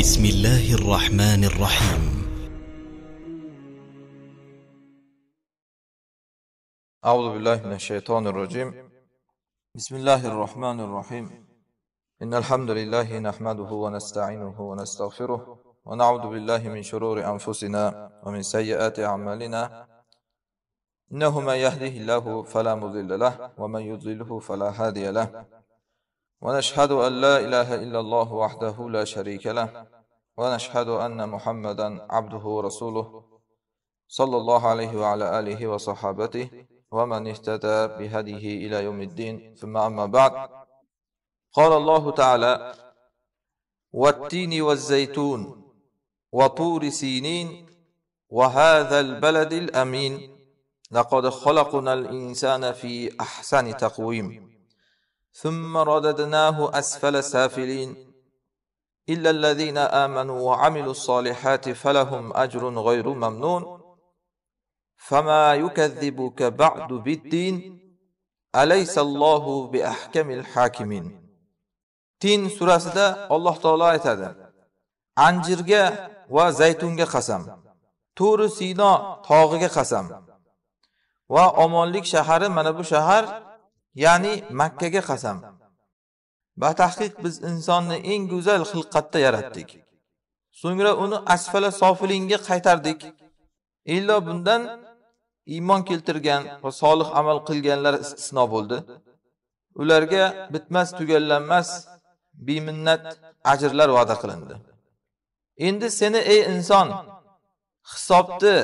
بسم الله الرحمن الرحيم أعوذ بالله من الشيطان الرجيم بسم الله الرحمن الرحيم إن الحمد لله نحمده ونستعينه ونستغفره ونعوذ بالله من شرور أنفسنا ومن سيئات أعمالنا إنه من يهده الله فلا مضل له ومن يضلله فلا هادي له ونشهد أن لا إله إلا الله وحده لا شريك له ونشهد أن محمدا عبده ورسوله صلى الله عليه وعلى آله وصحابته ومن اهتدى بهديه إلى يوم الدين ثم أما بعد قال الله تعالى والتين والزيتون وطور سينين وهذا البلد الأمين لقد خلقنا الإنسان في أحسن تقويم ثم رددناه أسفل سافلين إلا الذين آمنوا وعملوا الصالحات فلهم أجر غير ممنون فما يكذبك بعد بالدين أليس الله بأحكم الحاكمين تين سورة سدا الله تعالى aytadi anjirga va zaytunga qasam to'ri sino tog'iga qasam va omonlik shahari mana bu shahar ya'ni makkaga qasam batahqiq biz insonni eng go'zal xilqatda yaratdik so'ngra uni asfala sofilinga qaytardik illo bundan iymon keltirgan va solih amal qilganlar istisno bo'ldi ularga bitmas tugallanmas beminnat ajrlar va'da qilindi endi seni ey inson hisobni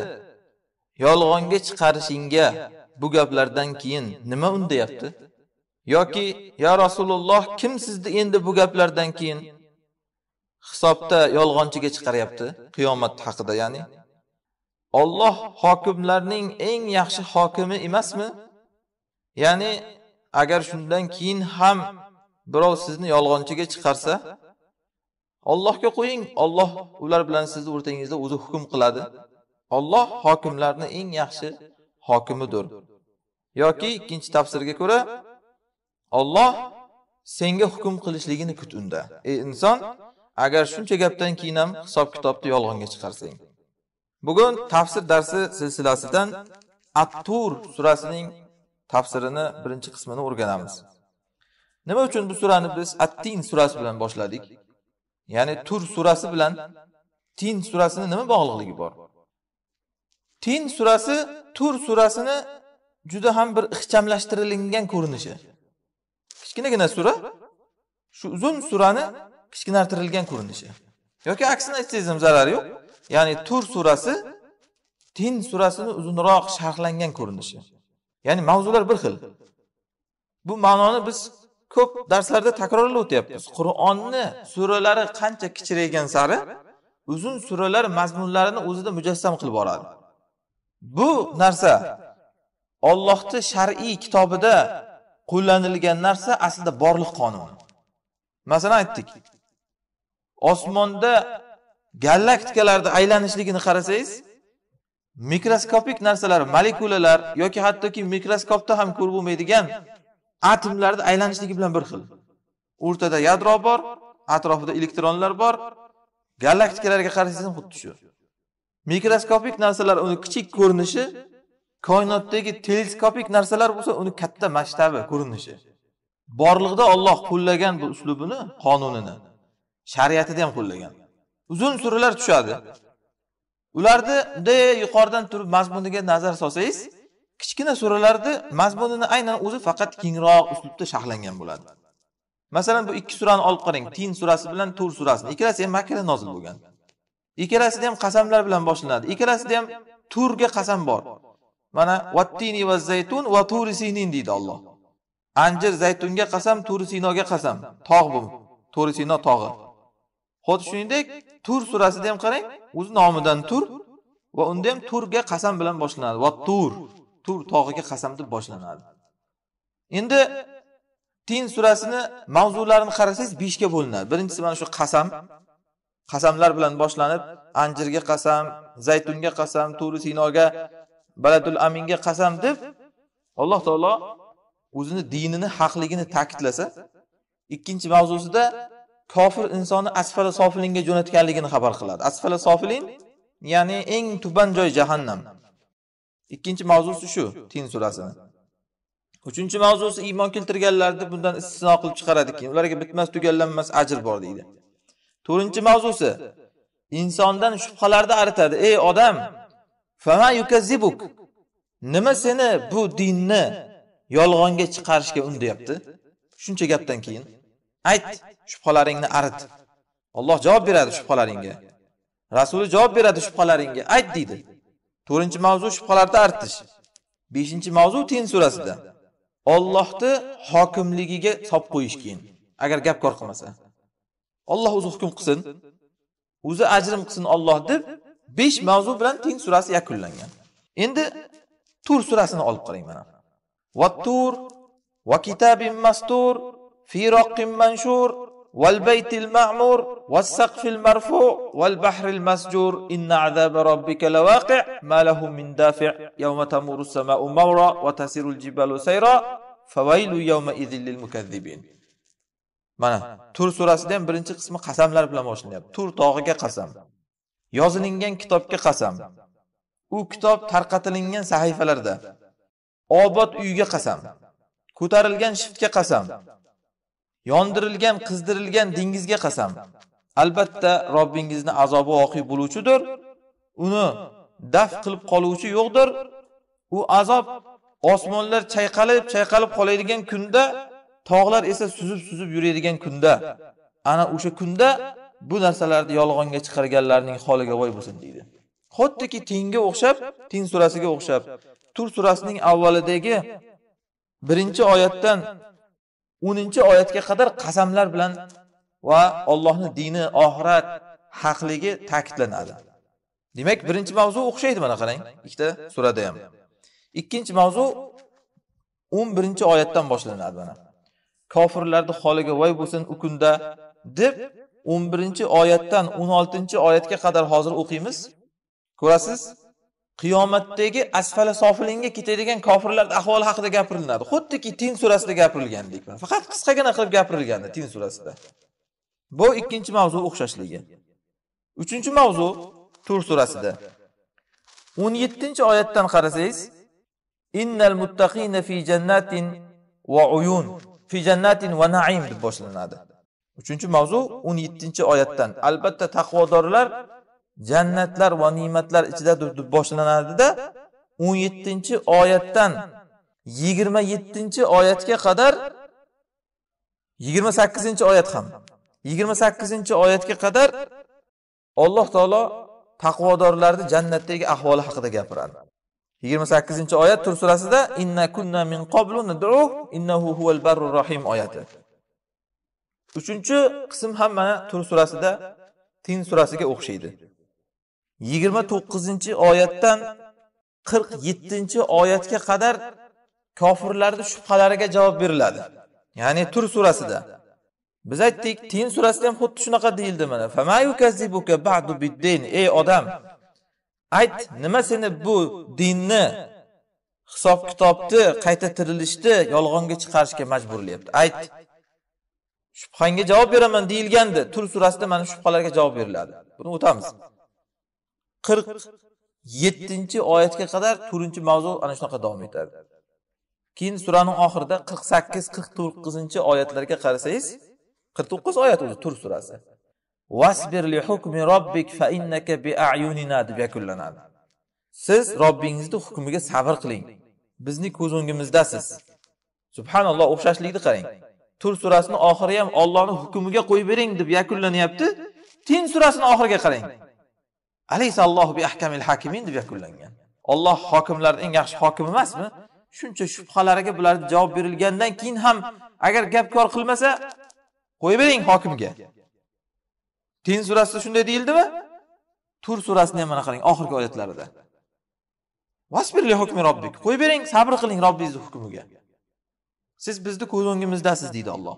yolg'onga chiqarishingga bu gaplardan keyin nima undayapti yoki ya rasululloh kim sizni endi bu gaplardan keyin hisobda yolg'onchiga chiqaryapti qiyomat haqida ya'ni Alloh hokimlarning eng yaxshi hokimi emasmi ya'ni agar shundan keyin ham birov sizni yolg'onchiga chiqarsa Allohga qo'ying Alloh ular bilan sizni o'rtangizda o'zi hukm qiladi Alloh hokimlarni eng yaxshi hokimidir yoki ikkinchi tafsirga ko'ra Alloh senga hukm qilishligini kut unda. Ey inson, agar shuncha gapdan keyin ham hisob kitobni yolg'onga chiqarsang. Bugun tafsir darsi silsilasidan At-Tur surasining tafsirini birinchi qismini o'rganamiz. Nima uchun bu surani biz At-Tin surasi bilan boshladik? Ya'ni Tur surasi bilan Tin surasini nima bog'liqligi bor? Tin surasi Tur surasini juda ham bir ixchamlashtirilgan ko'rinishi kichkinagina sura shu uzun surani kichkinartirilgan ko'rinishi yoki aksini aytsangiz ham zarari yo'q ya'ni tur surasi tin surasini uzunroq sharhlangan ko'rinishi ya'ni mavzular bir xil bu ma'noni biz ko'p darslarda takrorlab o'tyapmiz qur'onni suralari qancha kichraygan sari uzun suralar mazmunlarini o'zida mujassam qilib boradi bu narsa ollohni shar'iy kitobida qo'llanilgan narsa aslida borliq qonuni. Masalan aytdik. Osmonda galaktikalarni aylanishligini qarasangiz, mikroskopik narsalar, molekulalar yoki hattoki mikroskopda ham ko'rib bo'lmaydigan atomlarni aylanishligi bilan bir xil. O'rtada yadro bor, atrofida elektronlar bor. Galaktikalarga qarasangiz ham xuddi shu. Mikroskopik narsalar uni kichik ko'rinishi koinotdagi teleskopik narsalar bo'lsa uni katta masshtabi ko'rinishi borliqda olloh qo'llagan bu uslubini qonunini shariatida ham qo'llagan uzun suralar tushadi ularni bunday yuqoridan turib mazmuniga nazar solsangiz kichkina suralarni mazmunini aynan o'zi faqat kengroq uslubda sharhlangan bo'ladi masalan bu ikki surani olib qarang tin surasi bilan tur surasini ikkalasi ham makkada nozil bo'lgan ikkalasida ham qasamlar bilan boshlanadi ikkalasida ham turga qasam bor mana vattini va zaytun va turisinin deydi olloh anjir zaytunga qasam turi sinoga qasam tog' bu turi sino tog'i xuddi shuningdek tur surasida ham qarang o'zi nomidan tur va unda ham turga qasam bilan boshlanadi va tur tur tog'iga qasam deb boshlanadi endi tin surasini mavzularini qarasangiz beshga bo'linadi birinchisi mana shu qasam qasamlar bilan boshlanib anjirga qasam zaytunga qasam turi sinoga baladul aminga qasam deb alloh taolo o'zini dinini haqligini ta'kidlasa ikkinchi mavzusida kofir insonni asfala sofilinga jo'natganligini xabar qiladi asfala sofilin ya'ni eng tuban joy jahannam ikkinchi mavzusi shu tin surasini uchinchi mavzusi iymon keltirganlarni bundan istisno qilib chiqaradiki ularga bitmas tugallanmas ajr bor deydi to'rtinchi mavzusi insondan shubhalarni aritadi ey odam fama nima seni bu dinni yolg'onga chiqarishga undayapti shuncha gapdan keyin ayt shubhalaringni arit Alloh javob beradi shubhalaringga rasuli javob beradi shubhalaringga ayt deydi to'rtinchi mavzu shubhalarni artish beshinchi mavzu tin surasida Allohni hokimligiga solib qo'yish keyin agar gapkor qilmasa Alloh o'zi hukm qilsin o'zi ajrim qilsin Alloh deb 5 mavzu bilan tin surasi yakunlangan endi tur surasini olib qarang mana vattur va kitabin mastur fi roqqin manshur val baytil ma'mur vas saqfil marfu val bahril masjur inna azaba robbika lawaqi' ma lahum min dafi' yawma tamuru as-sama'u mawra wa tasiru al-jibalu sayra favaylu yawma idhil lil mukazzibin mana tur surasida ham birinchi qismi qasamlar bilan boshlanyapti tur tog'iga qasam yozilingan kitobga qasam u kitob tarqatilingan sahifalarda obod uyga qasam ko'tarilgan shiftga qasam yondirilgan qizdirilgan dengizga qasam albatta robbingizni azobi oqiy bo'luvchidir uni daf qilib qoluvchi yo'qdir u azob osmonlar chayqalib chayqalib qoladigan kunda tog'lar esa suzib suzib yuradigan kunda ana o'sha kunda bu narsalarni yolg'onga chiqarganlarning holiga voy bo'lsin deydi xuddiki tinga o'xshab tin surasiga o'xshab tur surasining avvalidagi birinchi oyatdan o'ninchi oyatga qadar qasamlar bilan va Allohning dini oxirat haqligi ta'kidlanadi demak birinchi mavzu o'xshaydi mana qarang ikkita surada ham ikkinchi mavzu 11 oyatdan boshlanadi mana kofirlarni holiga voy bo'lsin u kunda deb o'n birinchi oyatdan o'n oltinchi oyatga qadar hozir o'qiymiz ko'rasiz qiyomatdagi asfala sofilinga ketadigan kofirlarni ahvoli haqida gapiriladi xuddiki tin surasida gapirilgandek faqat qisqagina qilib gapirilgandi tin surasida bu ikkinchi mavzu o'xshashligi uchinchi mavzu tur surasida o'n yettinchi oyatdan qarasangiz innal muttaqina fi jannatin va uyun fi jannatin va naim deb boshlanadi uchinchi mavzu o'n yettinchi oyatdan albatta taqvodorlar jannatlar va ne'matlar ichidadir deb boshlanadida o'n yettinchi oyatdan yigirma yettinchi oyatga qadar yigirma sakkizinchi oyat ham yigirma sakkizinchi oyatga qadar alloh taolo taqvodorlarni jannatdagi ahvoli haqida gapiradi yigirma sakkizinchi oyat tur surasida innahu huval barrur rahim oyati uchinchi qism ham mana tur surasida tin surasiga o'xshaydi yigirma to'qqizinchi oyatdan qirq yettinchi oyatga qadar kofirlarni shubhalariga javob beriladi ya'ni tur surasida biz aytdik tin surasida ham xuddi shunaqa deyildi mana ey odam ayt nima seni bu dinni hisob kitobni qayta tirilishni yolg'onga chiqarishga majburlayapti ayt shubhangga javob beraman deyilgandi tur surasida mana shubhalarga javob beriladi buni o'tamiz qirq yettinchi oyatga qadar to'rtinchi mavzu ana shunaqa davom etadi keyin suraning oxirida qirq sakkiz qirq to'qqizinchi oyatlarga qarasangiz qirq to'qqiz oyat o'zi tur surasi li hukmi robbik fa innaka bi deb yakunlanadi siz robbingizni hukmiga sabr qiling bizni ko'z o'ngimizdasiz subhanalloh o'xshashlikni qarang tur surasini oxiri ham Allohning hukmiga qo'yib bering deb yakunlanyapti tin surasini oxiriga qarang bi ahkamil hakimin deb yakunlangan Alloh hokimlarning eng yaxshi hokimi emasmi shuncha shubhalariga bularni javob berilgandan keyin ham agar gapkor qilmasa qo'yib bering hokimga tin surasida shunday deyildimi tur surasini ham mana qarang oxirgi oyatlarida vasbirli hukmi robbik qo'yib bering sabr qiling robbingizni hukmiga siz bizni ko'z o'ngimizdasiz deydi Alloh.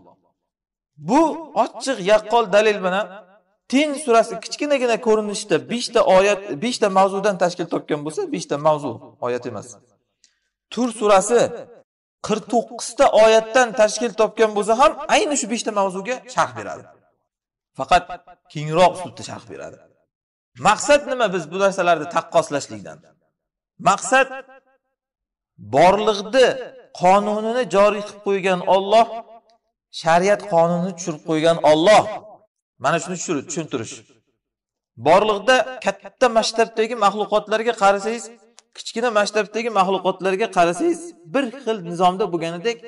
Bu ochiq yaqqol dalil bilan Tin surasi kichkinagina ko'rinishda 5 ta oyat, 5 ta mavzudan tashkil topgan bo'lsa, 5 ta mavzu oyat emas. Tur surasi 49 ta oyatdan tashkil topgan bo'lsa ham, ayni shu 5 ta mavzuga sharh beradi. Faqat kengroq uslubda sharh beradi. Maqsad nima biz bu narsalarni taqqoslashlikdan? Maqsad borliqni qonunini joriy qilib qo'ygan Alloh, shariat qonunini tushirib qo'ygan Alloh. Mana shuni tushuntirish. Borliqda katta masshtabdagi maxluqotlarga qarasangiz, kichkina masshtabdagi maxluqotlarga qarasangiz, bir xil nizomda bo'lganidek,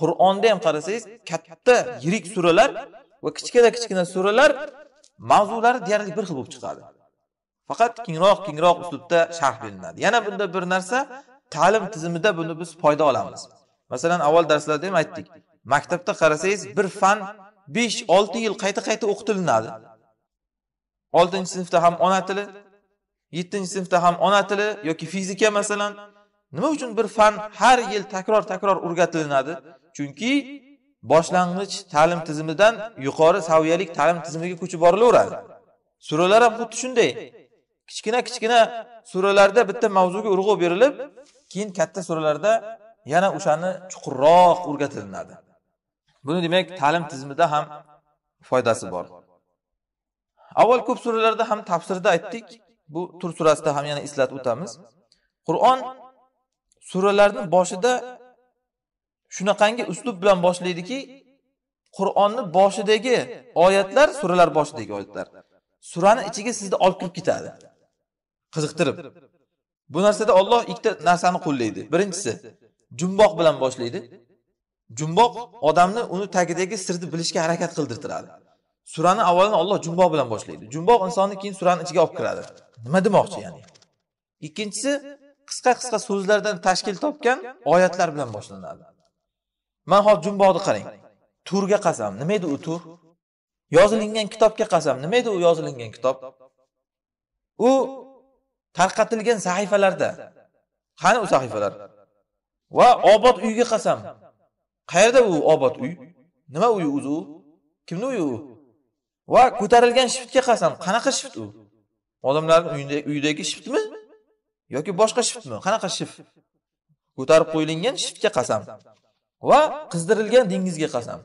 Qur'onda ham qarasangiz, katta yirik suralar va kichkina-kichkina suralar mavzulari deyarli bir xil bo'lib chiqadi. Faqat kengroq-kengroq uslubda sharh qilinadi. Yana bunda bir narsa ta'lim tizimida buni biz foyda olamiz masalan avval darslarda ham aytdik maktabda qarasangiz bir fan besh olti yil qayta qayta o'qitilinadi oltinchi sinfda ham ona tili yettinchi sinfda ham ona tili yoki fizika masalan nima uchun bir fan har yil takror takror o'rgatilinadi chunki boshlang'ich ta'lim tizimidan yuqori saviyali ta'lim tizimiga ko'chib borilaveradi suralar ham xuddi shunday kichkina kichkina suralarda bitta mavzuga urg'u berilib keyin katta suralarda yana o'shani chuqurroq o'rgatilinadi buni demak ta'lim tizimida ham foydasi bor avval ko'p suralarda ham tafsirda aytdik bu tur surasida ham yana eslatib o'tamiz qur'on suralarni boshida shunaqangi uslub bilan boshlaydiki qur'onni boshidagi oyatlar suralar boshidagi oyatlar surani ichiga sizni olib kirib ketadi qiziqtirib bu narsada Alloh ikkita narsani qo'llaydi birinchisi jumboq bilan boshlaydi jumboq odamni uni tagidagi sirni bilishga harakat qildirtiradi surani avvalini Alloh jumboq bilan boshlaydi jumboq insonni keyin surani ichiga olib kiradi nima demoqchi ya'ni ikkinchisi qisqa qisqa so'zlardan tashkil topgan oyatlar bilan boshlanadi mana hozir jumboqni qarang turga qasam nima edi u tur yozilingan kitobga qasam nima edi u yozilingan kitob u tarqatilgan sahifalarda qani u sahifalar va obod uyga qasam qayerda u obod uy nima uyi o'zi u kimni uyi u va ko'tarilgan shiftga qasam qanaqa shift u odamlarni uyidagi shiftmi yoki boshqa shiftmi qanaqa shift ko'tarib qo'yilgan shiftga qasam va qizdirilgan dengizga qasam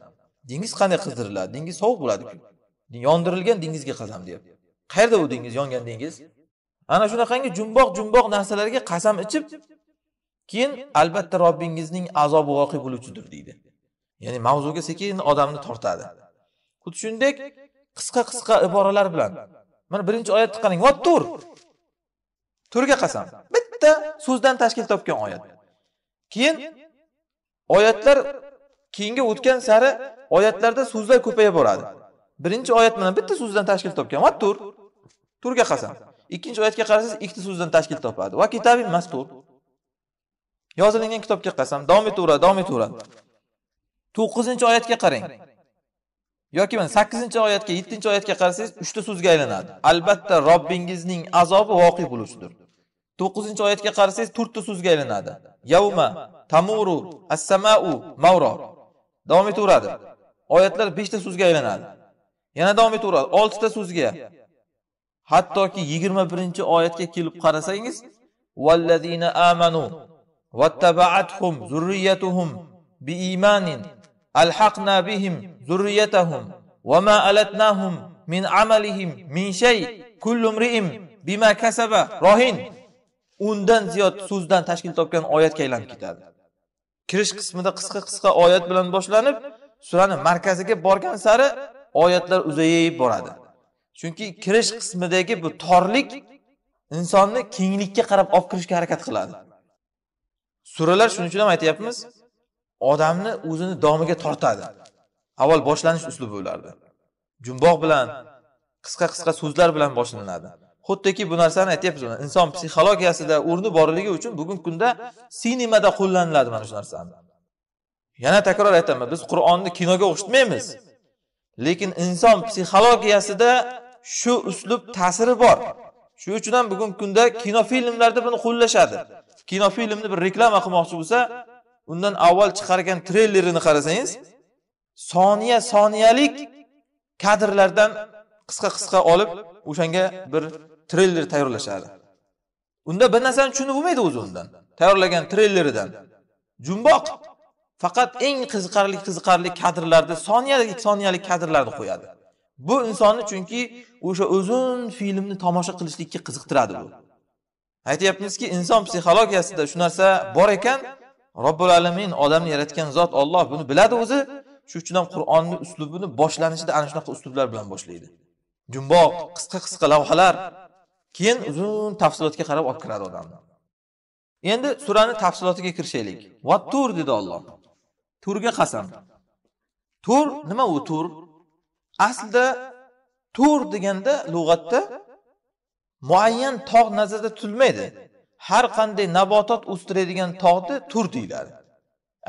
dengiz qanday qizdiriladi dengiz sovuq bo'ladiku yondirilgan dengizga qasam deyapti qayerda u dengiz yongan dengiz ana shunaqangi jumboq jumboq narsalarga qasam ichib keyin albatta robbingizning azobi voqe bo'luvchidir deydi ya'ni mavzuga sekin odamni tortadi xuddi shuningdek qisqa qisqa iboralar bilan mana birinchi oyatni qarang vattur turga qasam bitta so'zdan tashkil topgan oyat keyin oyatlar keyinga o'tgan sari oyatlarda so'zlar ko'payib boradi birinchi oyat mana bitta so'zdan tashkil topgan vattur turga qasam ikkinchi oyatga qarasangiz ikkita so'zdan tashkil topadi va kitabin mastur yozilingan kitobga qasam davom etaveradi davom etaveradi to'qqizinchi oyatga qarang yoki mana sakkizinchi oyatga yettinchi oyatga qarasangiz uchta so'zga aylanadi albatta robbingizning azobi voqe bo'luvchidir to'qqizinchi oyatga qarasangiz to'rtta so'zga aylanadi yavma tamuru assamau mavro davom etaveradi oyatlar beshta so'zga aylanadi yana davom etaveradi oltita so'zga hattoki yigirma birinchi oyatga kelib qarasangiz vallazina amanu vattabaatuhum zurriyatuhum biimanin alhaqna bihim zurriyatahum vama alatnahum min amalihim min shay kullu bima kasaba rohin undan ziyod so'zdan tashkil topgan oyatga aylanib ketadi kirish qismida qisqa qisqa oyat bilan boshlanib surani markaziga borgan sari oyatlar uzayib boradi chunki kirish qismidagi bu torlik insonni kenglikka qarab olib kirishga harakat qiladi suralar shuning uchun ham aytyapmiz odamni o'zini domiga tortadi avval boshlanish uslubi ularda jumboq bilan qisqa qisqa so'zlar bilan boshlanadi xuddiki bu narsani aytyapmiz inson psixologiyasida o'rni borligi uchun bugungi kunda sinemada qo'llaniladi mana shu narsani yana takror aytaman biz qur'onni kinoga o'xshatmaymiz lekin inson psixologiyasida shu uslub ta'siri bor shuning uchun ham bugungi kunda kino filmlarda buni qo'llashadi kino filmni bir reklama qilmoqchi bo'lsa undan avval chiqargan treylerini qarasangiz soniya soniyalik kadrlardan qisqa qisqa olib o'shanga bir treyler tayyorlashadi unda bir narsani tushunib bo'lmaydi o'zi undan tayyorlagan treyleridan jumboq faqat eng qiziqarli qiziqarli kadrlarni soniyalik soniyalik kadrlarni qo'yadi bu insonni chunki o'sha uzun filmni tomosha qilishlikka qiziqtiradi bu aytyapmizki inson psixologiyasida shu narsa bor ekan robbil alamin odamni yaratgan zot olloh buni biladi o'zi shu uchun ham qur'onni uslubini boshlanishida ana shunaqa uslublar bilan boshlaydi jumboq qisqa qisqa lavhalar keyin uzun tafsilotga qarab olib kiradi odamni endi surani tafsilotiga kirishaylik vattur dedi olloh turga qasam tur nima u tur aslida tur deganda lug'atda muayyan tog' nazarda tutilmaydi har qanday nabotot o'stiradigan tog'ni tur deyiladi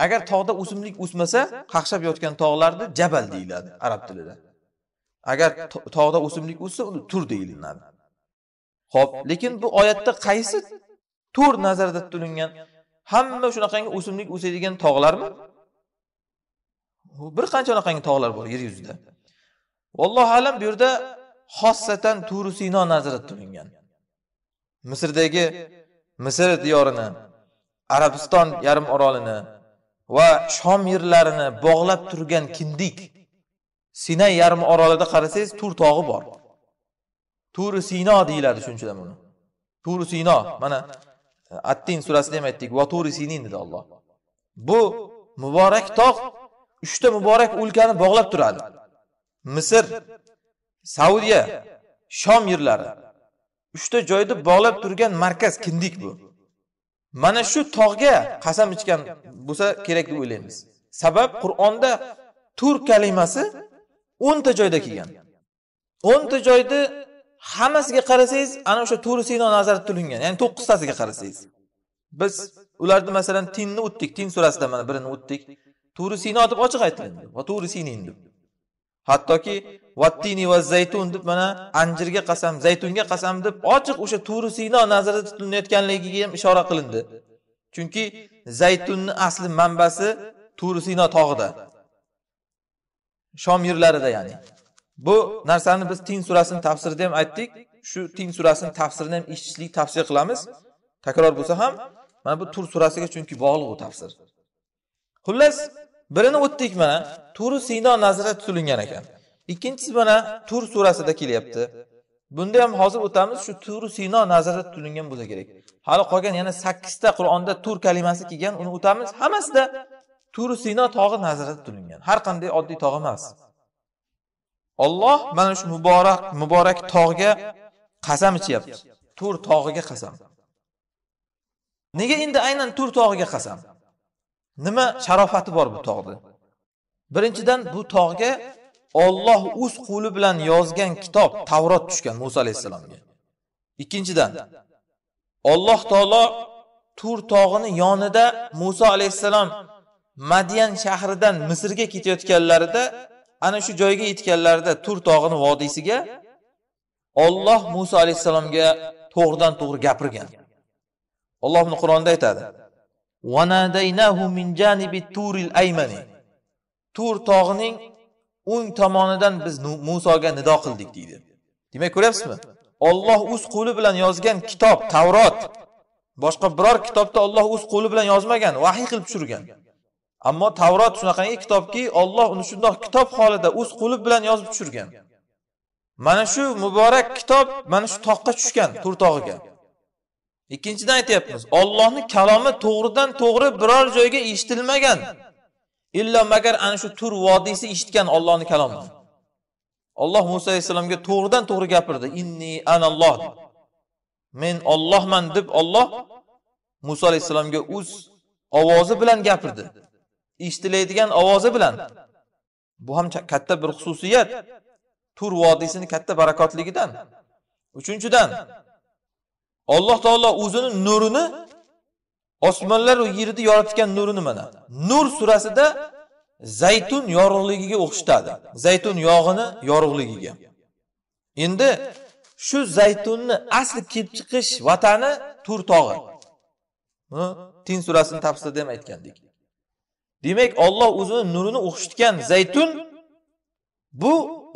agar tog'da o'simlik o'smasa qaqshab yotgan tog'larni jabal deyiladi arab tilida agar tog'da o'simlik o'ssa uni tur deyilinadi ho'p lekin bu oyatda qaysi tur nazarda tutilgan hamma shunaqangi o'simlik o'sadigan tog'larmi bir qancha unaqangi tog'lar bor yer yuzida vallohu alam bu yerda xossatan turi sino nazarda tulingan misrdagi misr diyorini arabiston yarim orolini va shom yerlarini bog'lab turgan kindik sinay yarim orolida qarasangiz tur tog'i bor turi sino deyiladi shuning buni turi sino mana attin surasida ham aytdik va turi sinin dedi olloh bu muborak tog' uchta muborak o'lkani bog'lab turadi misr saudiya shom yerlari uchta joyni bog'lab turgan markaz kindik bu mana shu tog'ga qasam ichgan bo'lsa kerak deb o'ylaymiz sabab qur'onda tur kalimasi o'nta joyda kelgan o'nta joyni hammasiga qarasangiz ana o'sha turi sino nazarda tulingan ya'ni to'qqiztasiga qarasangiz biz ularni masalan tinni o'tdik tin surasida mana birini o'tdik turi sino deb ochiq aytiladi va turi sinin deb hattoki vattini va zaytun deb mana anjirga qasam zaytunga qasam deb ochiq o'sha turi sino nazarda tutilayotganligiga ham ishora qilindi chunki zaytunni asli manbasi turi sino tog'ida shom yerlarida ya'ni bu narsani biz tin surasini tafsirida ham aytdik shu tin surasini tafsirini ham eshitishlik tavsiya qilamiz takror bo'lsa ham mana bu tur surasiga chunki bog'liq u tafsir xullas birini o'tdik mana turi sino nazarda tutilingan ekan ikkinchisi mana tur surasida kelyapti bunda ham hozir o'tamiz shu turi sino nazarda tutilingan bo'lsa kerak hali qolgan yana sakkizta qur'onda tur kalimasi kelgan uni o'tamiz hammasida turi sino tog'i nazarda tutilingan har qanday oddiy tog' emas olloh mana shu muborak muborak tog'ga qasam ichyapti tur tog'iga qasam nega endi aynan tur tog'iga qasam nima sharofati bor bu tog'ni birinchidan bu tog'ga Alloh o'z qo'li bilan yozgan kitob Tavrot tushgan Musa alayhissalomga ikkinchidan Alloh taolo Tur tog'ini yonida Musa alayhissalom Madian shahridan Misrga ketayotganlarida ana shu joyga yetganlarida Tur tog'ini vodiysiga Alloh Musa alayhissalomga to'g'ridan to'g'ri gapirgan. Alloh Qur'onda aytadi: min janibi turil aymani tur tog'ining o'ng tomonidan biz musoga nido qildik deydi demak ko'ryapsizmi olloh o'z qo'li bilan yozgan kitob tavrot boshqa biror kitobda olloh o'z qo'li bilan yozmagan vahiy qilib tushirgan ammo tavrot shunaqangi kitobki olloh uni shundoq kitob holida o'z qo'li bilan yozib tushirgan mana shu muborak kitob mana shu toqqa tushgan tur tog'iga ikkinchidan aytyapmiz ollohni kalomi to'g'ridan to'g'ri biror joyga eshitilmagan illo magar ana shu tur vodiysi eshitgan ollohni kalomini olloh muso alayhissalomga to'g'ridan to'g'ri gapirdi inni analloh men ollohman deb olloh muso alayhissalomga o'z ovozi bilan gapirdi eshitiladigan ovozi bilan bu ham katta bir xususiyat tur vodiysini katta barakotligidan uchinchidan Alloh taolo o'zini nurini osmonlar va yerni yoritgan nurini mana Nur surasida zaytun yorug'ligiga o'xshatadi. Zaytun yog'ini yorug'ligiga. Endi shu zaytunni asli kelib chiqish vatani Tur tog'i. Tin surasini tafsirida ham aytgandik. Demak, Alloh o'zini nurini o'xshatgan zaytun bu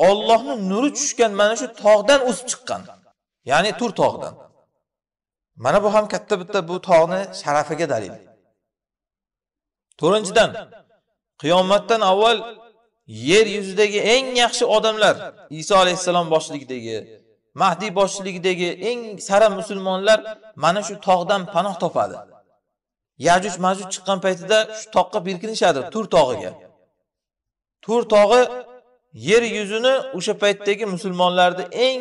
Allohning nuri tushgan mana shu tog'dan o'sib chiqqan. Ya'ni Tur tog'idan. mana bu ham katta bitta bu tog'ni sharafiga dalil to'rtinchidan qiyomatdan avval yer yuzidagi eng yaxshi odamlar iso alayhissalom boshchiligidagi mahdiy boshchiligidagi eng sara musulmonlar mana shu tog'dan panoh topadi yajuj majuj chiqqan paytida shu toqqa berkinishadi tur tog'iga tur tog'i yer yuzini o'sha paytdagi musulmonlarni eng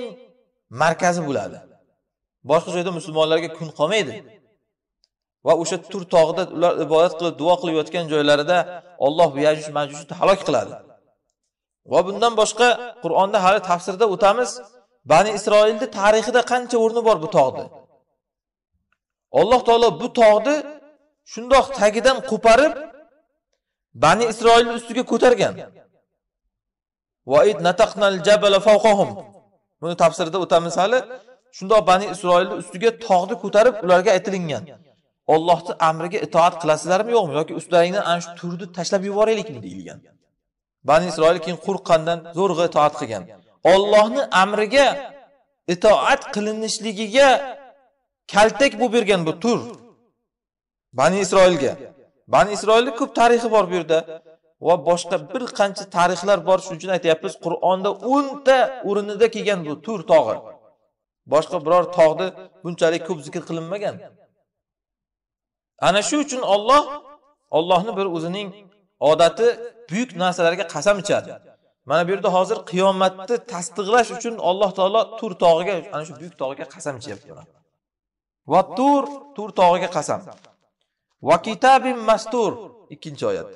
markazi bo'ladi boshqa joyda musulmonlarga kun qolmaydi va o'sha tur tog'da ular ibodat qilib duo qilib yotgan joylarida Alloh yajuj majujni halok qiladi va bundan boshqa qur'onda hali tafsirda o'tamiz bani isroilni tarixida qancha o'rni bor bu tog'ni alloh taolo bu tog'ni shundoq tagidan qo'parib bani isroilni ustiga ko'targan buni tafsirda o'tamiz hali shundoq bani isroilni ustiga tog'ni ko'tarib ularga aytilingan ollohni amriga itoat qilasizlarmi yo'qmi yoki ustlaringdan ana shu turni tashlab yuboraylikmi deyilgan bani isroil keyin qo'rqqandan zo'rg'a itoat qilgan ollohni amriga itoat qilinishligiga kaltak bo'lib bergan bu tur bani isroilga bani isroilni ko'p tarixi bor bu yerda va boshqa bir qancha tarixlar bor shuning uchun aytyapmiz qur'onda o'nta o'rinida kelgan bu tur tog'i boshqa biror tog'ni bunchalik ko'p zikr qilinmagan ana shu uchun olloh ollohni bir o'zining odati buyuk narsalarga qasam ichadi mana bu yerda hozir qiyomatni tasdiqlash uchun alloh taolo tur tog'iga ana shu buyuk tog'iga qasam ichyapti va tur tur tog'iga qasam va kitabin mastur ikkinchi oyat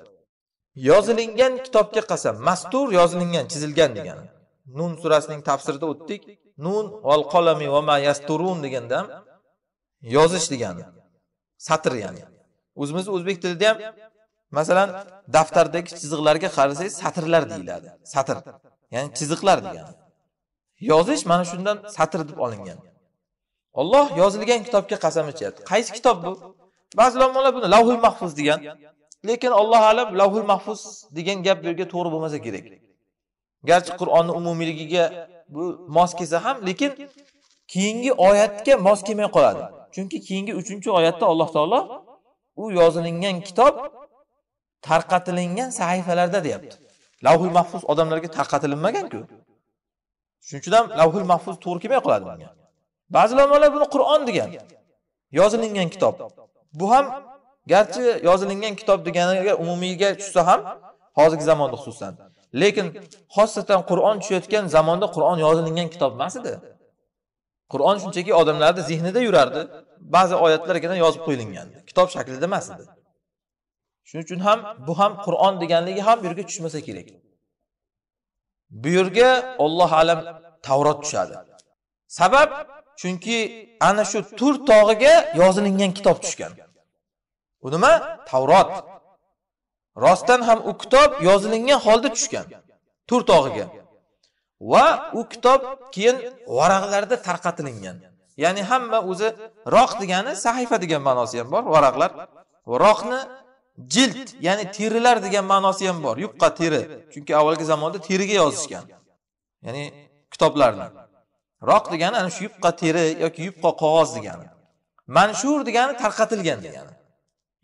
yozilingan kitobga qasam mastur yozilingan chizilgan degani nun surasining tafsirida o'tdik nun val qalami va ma yasturun deganda ham yozish degani satr ya'ni o'zimizni o'zbek tilida ham masalan daftardagi chiziqlarga qarasangiz satrlar deyiladi satr ya'ni chiziqlar degani yozish mana shundan satr deb olingan olloh yozilgan kitobga qasam ichyapti qaysi kitob bu ba'zi ulamolar buni lavhul mahfuz degan lekin alloh alam lavhul mahfuz degan gap bu yerga to'g'ri bo'lmasa kerak garchi qur'onni umumiyligiga bu mos kelsa ham lekin keyingi oyatga mos kelmay qoladi chunki keyingi uchinchi oyatda alloh taolo u yozilingan kitob tarqatilingan sahifalarda deyapti lavhul mahfuz odamlarga tarqatilinmaganku shuning uchun ham lavhul mahfuz to'g'ri kelmay qoladi bunga ba'zi ulamolar buni qur'on degan yozilingan kitob bu ham garchi yozilingan kitob deganiga umumiyga tushsa ham hozirgi zamonda xususan lekin xosatan qur'on tushayotgan zamonda qur'on yozilingan kitob emas edi qur'on shunchaki odamlarni zehnida yurardi ba'zi oyatlargina yozib qo'yilgandi kitob shaklida emas edi shuning uchun ham bu ham qur'on deganligi ham bu yerga tushmasa kerak bu yerga olloh alam tavrot tushadi sabab chunki ana shu tur tog'iga yozilingan kitob tushgan u nima tavrot Rostdan ham u kitob yozilingan holda tushgan Tur tog'iga. Va u kitob keyin varaqlarda tarqatilingan. Ya'ni hamma o'zi roq degani sahifa degan ma'nosi ham bor, varaqlar. Roqni jild, ya'ni terilar degan ma'nosi ham bor. Yupqa teri. Chunki avvalgi zamonda teriga yozishgan. Ya'ni kitoblarni. Roq degani ana shu yupqa teri yoki yupqa qog'oz degani. Manshur degani tarqatilgan degani.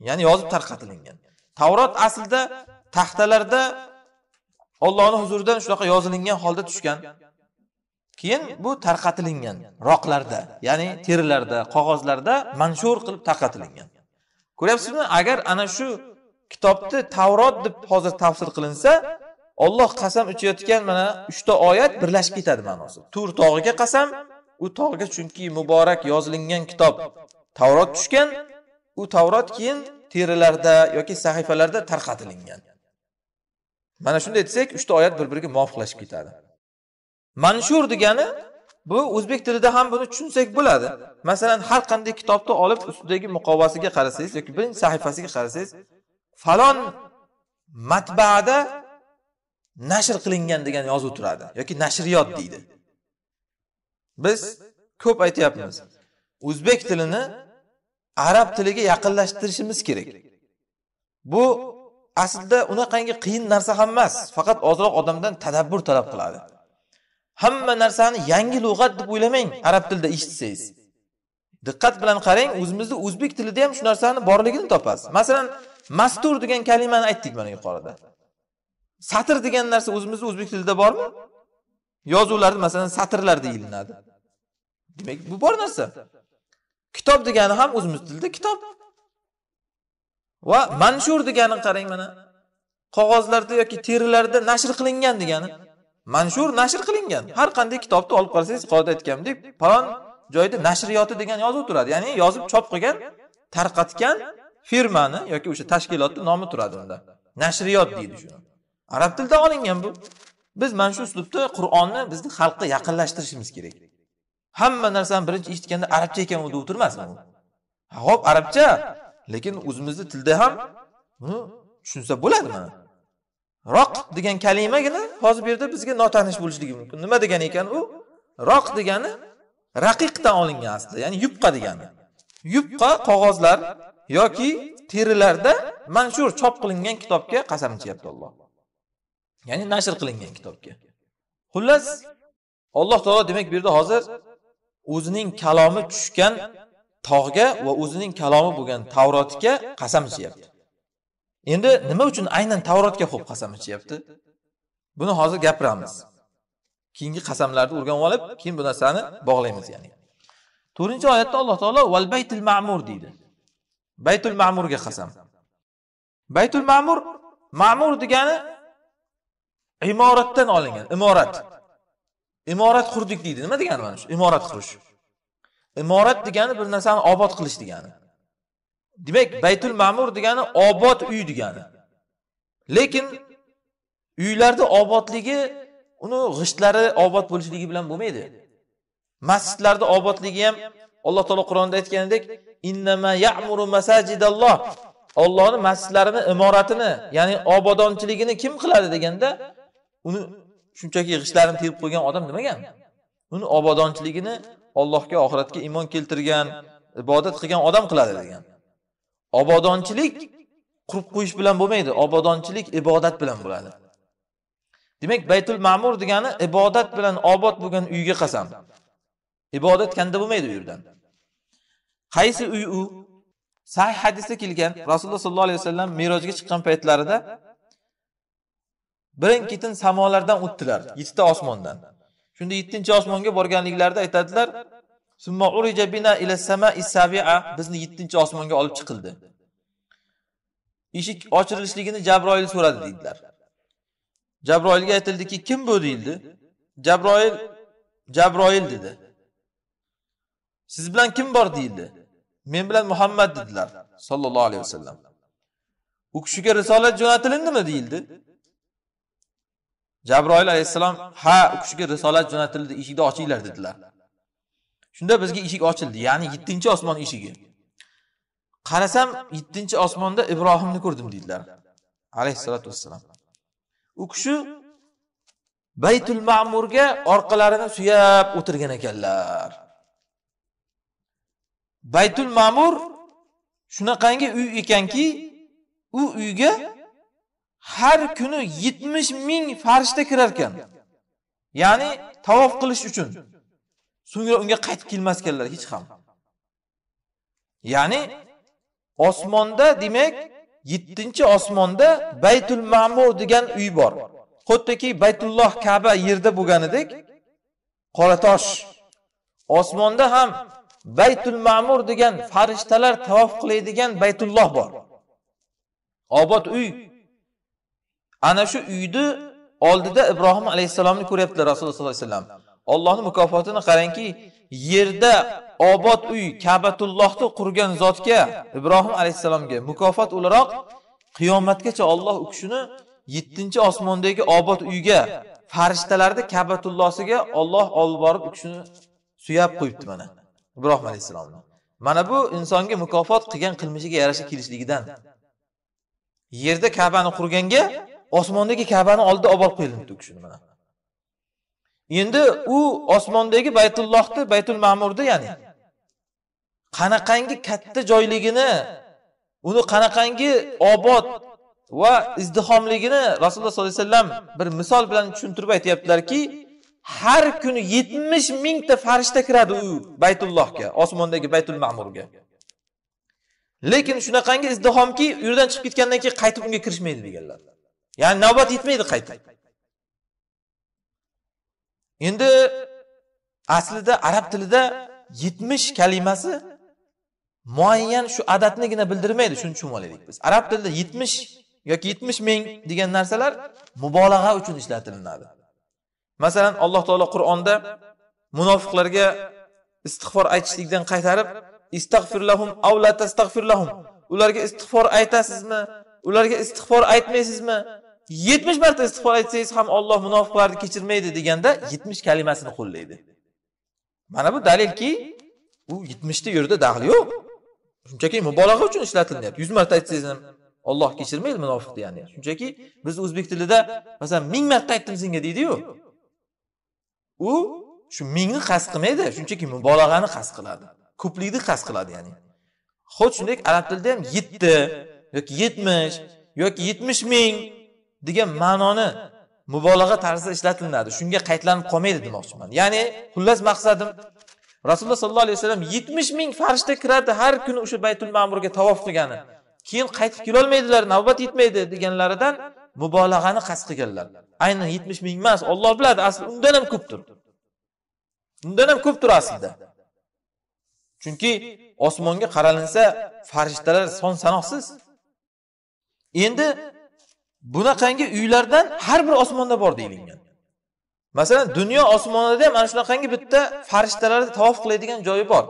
Ya'ni yozib tarqatilingan. tavrot aslida taxtalarda ollohni huzuridan shunaqa yozilingan holda tushgan keyin bu tarqatilingan roqlarda ya'ni terilarda qog'ozlarda manshur qilib tarqatilingan ko'ryapsizmi agar ana shu kitobni tavrot deb hozir tafsir qilinsa olloh qasam ichayotgan mana uchta oyat birlashib ketadi ma'nosi tur tog'iga qasam u tog'ga chunki muborak yozilingan kitob tavrot tushgan u tavrot keyin terilarda yoki sahifalarda tarqatilingan mana shunday desak uchta oyat bir biriga muvofiqlashib ketadi manshur degani bu o'zbek tilida ham buni tushunsak bo'ladi masalan har qanday kitobni olib ustidagi muqovasiga qarasangiz yoki birinchi sahifasiga qarasangiz falon matbaada nashr qilingan degan yozuv turadi yoki nashriyot deydi biz ko'p aytyapmiz o'zbek tilini arab tiliga yaqinlashtirishimiz kerak bu aslida unaqangi qiyin narsa ham emas faqat ozroq odamdan tadabbur talab qiladi hamma narsani yangi lug'at deb o'ylamang arab tilida eshitsangiz diqqat bilan qarang o'zimizni o'zbek tilida ham shu narsani borligini topasiz masalan mastur degan kalimani aytdik mana yuqorida satr degan narsa o'zimizni o'zbek tilida bormi yozuvlarda masalan satrlar deyilinadi demak bu bor narsa kitob degani ham o'zimiz tilida kitob va manshur degani qarang mana qog'ozlarda yoki terilarda nashr qilingan degani manshur nashr qilingan har qanday kitobni olib qarasangiz qoida aytganimdek falon joyda nashriyoti degan yozuv turadi ya'ni yozib chop qilgan tarqatgan firmani yoki o'sha tashkilotni nomi turadi unda nashriyot deydi shuni arab tilida olingan bu biz mana shu uslubda qur'onni bizni xalqqa yaqinlashtirishimiz kerak hamma narsani birinchi eshitganda arabcha ekan u deb o'tirmasin u hop arabcha lekin o'zimizni tilda ham buni tushunsa bo'ladimi roq degan kalimagina hozir bu yerda bizga notanish bo'lishligi mumkin nima degani ekan u roq degani raqiqdan olingan aslida ya'ni yupqa degani yupqa qog'ozlar yoki terilarda manshur chop qilingan kitobga qasam ichyapti olloh ya'ni nashr qilingan kitobga xullas alloh taolo demak bu yerda hozir o'zining kalomi tushgan tog'ga va o'zining kalomi bo'lgan tavrotga qasam ichyapti endi nima uchun aynan tavrotga xo'p qasam ichyapti buni hozir gapiramiz keyingi qasamlarni o'rganib olib keyin bu narsani bog'laymiz ya'ni to'rtinchi oyatda alloh taolo val baytil ma'mur deydi baytul ma'murga qasam baytul ma'mur ma'mur degani imoratdan olingan imorat imorat qurdik deydi nima degani mana shu imorat qurish imorat degani bir narsani obod qilish degani demak baytul ma'mur degani obod uy degani lekin uylarni obodligi uni g'ishtlari obod bo'lishligi bilan bo'lmaydi masjidlarni obodligi ham alloh taolo qur'onda aytganidek innama ya'muru masajidalloh Allohning masjidlarini, imoratini, ya'ni obodonchiligini kim qiladi deganda, uni shunchaki g'ishtlarini terib qo'ygan odam nimaga uni obodonchiligini Allohga oxiratga iymon keltirgan ibodat qilgan odam qiladi degan obodonchilik qurib qo'yish bilan bo'lmaydi obodonchilik ibodat bilan bo'ladi demak baytul ma'mur degani ibodat bilan obod bo'lgan uyga qasam ibodat kanda bo'lmaydi u yerdan qaysi uy u sahih hadisda kelgan rasululloh sollallohu alayhi vasallam merojga chiqqan paytlarida birin ketin samolardan o'tdilar yettita osmondan shunda yettinchi osmonga borganliklarida aytadilar bizni yettinchi osmonga olib chiqildi eshik ochilishligini jabroil so'radi deydilar jabroilga aytildiki kim bu deyildi jabroil jabroil dedi siz bilan kim bor deyildi men bilan muhammad dedilar sollallohu alayhi vasallam u kishiga risolat jo'natilindimi deyildi jabroil alayhissalom ha u kishiga risolat jo'natildi eshikni ochinglar dedilar shunda bizga eshik ochildi ya'ni yettinchi osmon eshigi qarasam yettinchi osmonda ibrohimni ko'rdim deydilar alayhissalotu vassalom u kishi baytul ma'murga orqalarini suyab o'tirgan ekanlar baytul ma'mur shunaqangi uy ekanki u uyga har kuni 70 ming farishta kirar ekan ya'ni tavof qilish uchun so'ngra unga qaytib kelmas ekanlar hech ham ya'ni osmonda demak yettinchi osmonda baytul mamur degan uy bor xuddiki baytulloh kaba yerda bo'lganidek qoratosh osmonda ham baytul ma'mur degan farishtalar tavof qiladigan baytulloh bor obod uy ana shu uyni oldida ibrohim alayhissalomni ko'ryaptilar rasululloh sollallohu alayhi vasallam ollohni mukofotini qarangki yerda obod uy kabatullohni qurgan zotga ibrohim alayhissalomga mukofot o'laroq qiyomatgacha olloh u kishini yettinchi osmondagi obod uyga farishtalarni kabatullosiga olloh olib borib u kishini suyab qo'yibdi mana ibrohim alayhissalomni mana bu insonga mukofot qilgan qilmishiga yarasha kelishligidan yerda kabani qurganga osmondagi kabani oldida olib borib qo'yilibdi u kishini mana endi u osmondagi baytullohni baytul ma'murni ya'ni qanaqangi katta joyligini uni qanaqangi obod va izdihomligini rasululloh sollallohu alayhi vasallam bir misol bilan tushuntirib aytyaptilarki har kuni yetmish mingta farishta kiradi u baytullohga osmondagi baytul ma'murga lekin shunaqangi izdihomki u yerdan chiqib ketgandan keyin qaytib unga kirishmaydi deganlar ya'ni navbat yetmaydi qayta endi aslida arab tilida yetmish kalimasi muayyan shu adadnigina bildirmaydi shuni tushunib olaylik biz arab tilida yetmish yoki yetmish ming degan narsalar mubolag'a uchun ishlatilinadi masalan alloh taolo qur'onda munofiqlarga istig'for aytishlikdan qaytarib istag'firlahum avla tastag'firlahum ularga istig'for aytasizmi ularga istig'for aytmaysizmi 70 marta istig'for aytsangiz ham Alloh munofiqlarni kechirmaydi deganda 70 kalimasini qo'llaydi. Mana bu dalilki u 70 yerda daxli yo'q. Shunchaki mubolag'a uchun ishlatilyapti. 100 marta aytsangiz ham Alloh kechirmaydi munofiqni ya'ni. Shunchaki biz o'zbek tilida masalan 1000 marta aytdim senga deydi-yu. U shu mingni qasd qilmaydi, shunchaki mubolag'ani qasd qiladi. Ko'plikni qasd qiladi ya'ni. Xo'sh, shunday arab tilida ham 7 yoki 70 yoki yetmish ming degan ma'noni mubolag'a tarzida ishlatilinadi shunga qaytlanib qolmaydi demoqchiman ya'ni xullas maqsadim rasululloh sollallohu alayhi vasallam yetmish ming farishta kiradi har kuni o'sha baytul ma'murga tavof qilgani keyin qaytib kelolmaydilar navbat yetmaydi deganlaridan mubolag'ani qasd qilganlar aynan yetmish ming emas olloh biladi asli undan ham ko'pdir undan ham ko'pdir aslida chunki osmonga qaralinsa farishtalar son sanoqsiz endi bunaqangi uylardan har bir osmonda bor deyilgan masalan dunyo osmonida ham ana shunaqangi bitta farishtalar tavof qiladigan joyi bor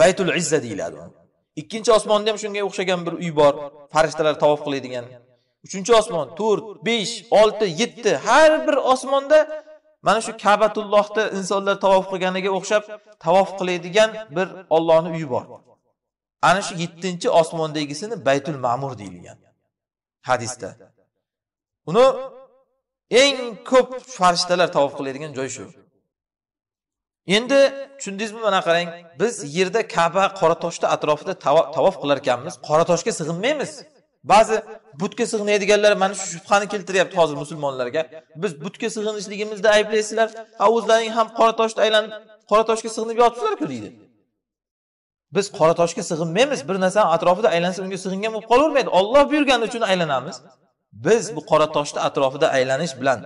baytul izza deyiladi ikkinchi osmonda ham shunga o'xshagan bir uy bor farishtalar tavof qiladigan uchinchi osmon to'rt besh olti yetti har bir osmonda mana shu kabatullohda insonlar tavof qilganiga o'xshab tavof qiladigan bir ollohni uyi bor ana shu yettinchi osmondagisini baytul ma'mur deyilgan hadisda uni eng ko'p farishtalar tavof qiladigan joy shu endi tushundingizmi mana qarang biz yerda kaba qora toshni atrofida tavof qilar ekanmiz qora toshga sig'inmaymiz ba'zi butga sig'inadiganlar mana shu shubhani keltiryapti hozir musulmonlarga biz butga sig'inishligimizda ayblaysizlar ha o'zlaring ham qora toshni aylanib qora toshga sig'inib yotibsizlarku deydi biz qora toshga sig'inmaymiz bir narsani atrofida aylansa unga sig'ingan bo'lib qolavermaydi olloh buyurgani uchun aylanamiz biz bu qora toshni atrofida aylanish bilan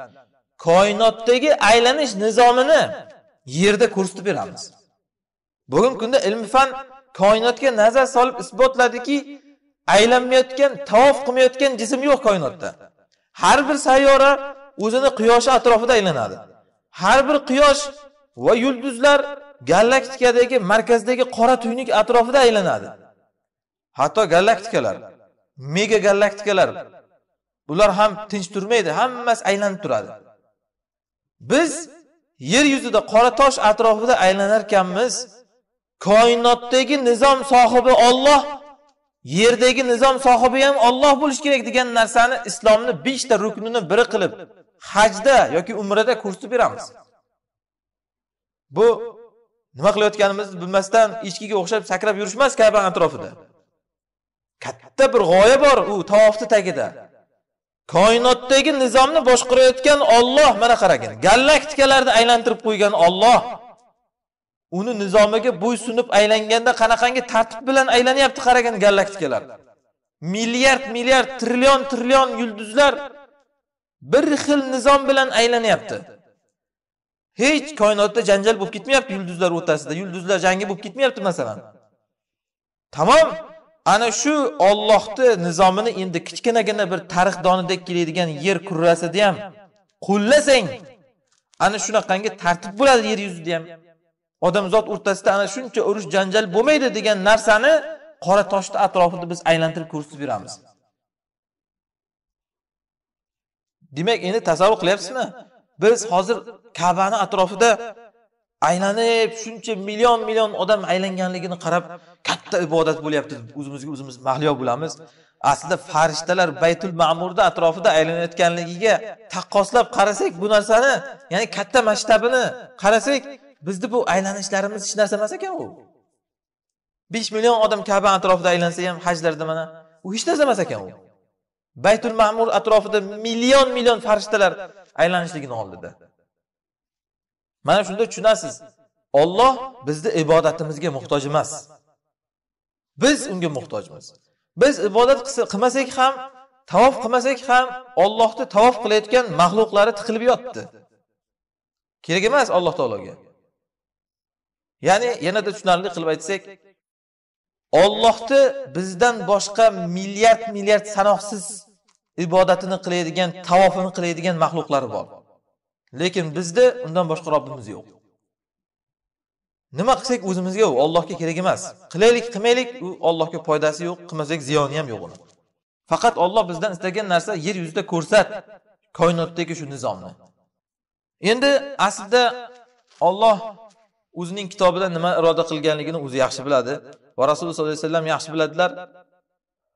koinotdagi aylanish nizomini yerda ko'rsatib beramiz bugungi kunda ilm fan koinotga nazar solib isbotladiki aylanmayotgan tavof qilmayotgan jism yo'q koinotda har bir sayyora o'zini quyoshi atrofida aylanadi har bir quyosh va yulduzlar galaktikadagi markazdagi qora tuynuk atrofida aylanadi hatto galaktikalar mega galaktikalar ular ham tinch turmaydi hammasi aylanib turadi biz yer yuzida qora tosh atrofida aylanarkanmiz koinotdagi nizom sohibi olloh yerdagi nizom sohibi ham olloh bo'lishi kerak degan narsani islomni beshta ruknini biri qilib hajda yoki umrada ko'rsatib beramiz bu nima qilayotganimizni bilmasdan echkiga o'xshab sakrab yurishmas kaba atrofida katta bir g'oya bor u tovofni tagida koinotdagi nizomni boshqarayotgan Alloh mana qaragin galaktikalarni aylantirib qo'ygan Alloh uni nizomiga bo'ysunib aylanganda qanaqangi tartib bilan aylanyapti qaragin galaktikalar milliard milliard trillion trillion yulduzlar bir xil nizom bilan aylanyapti hech koinotda janjal bo'lib ketmayapti yulduzlar o'rtasida yulduzlar jangi bo'lib ketmayapti masalan tamom ana shu Allohning nizomini endi kichkinagina bir tarix donidek keladigan yer kurrasida ham qo'llasang ana shunaqangi tartib bo'ladi yer yuzida ham odamzod o'rtasida ana shuncha urush janjal bo'lmaydi degan narsani qora toshni atrofida biz aylantirib ko'rsatib beramiz demak endi tasavvur qilyapsizmi biz hozir kabani atrofida aylanib shuncha million million odam aylanganligini qarab katta ibodat bo'lyapti deb o'zimizga o'zimiz mahliyo bo'lamiz aslida farishtalar baytul ma'murni atrofida aylanayotganligiga taqqoslab qarasak bu narsani ya'ni katta masshtabini qarasak bizni bu aylanishlarimiz hech narsa emas ekan u besh million odam kaba atrofida aylansa ham hajlarda mana u hech narsa emas ekan u baytul ma'mur atrofida million million farishtalar aylanishligini oldida mana shunda tushunasiz olloh bizni ibodatimizga muhtoj emas biz unga muhtojmiz biz ibodat qilmasak ham tavof qilmasak ham ollohni tavof qilayotgan maxluqlari tiqilib yotdi kerak emas alloh taologa ya'ni yanada tushunarli qilib aytsak ollohni bizdan boshqa milliard milliard sanoqsiz ibodatini qiladigan tavofini qiladigan maxluqlar bor lekin bizda undan boshqa robbimiz yo'q nima qilsak o'zimizga u ollohga kerak emas qilaylik qilmaylik u ollohga foydasi yo'q qilmasak ziyoni ham yo'q uni faqat olloh bizdan istagan narsa yer yuzida ko'rsat koinotdagi shu nizomni endi aslida olloh o'zining kitobida nima iroda qilganligini o'zi yaxshi biladi va rasululloh sollallohu alayhi vasallam yaxshi biladilar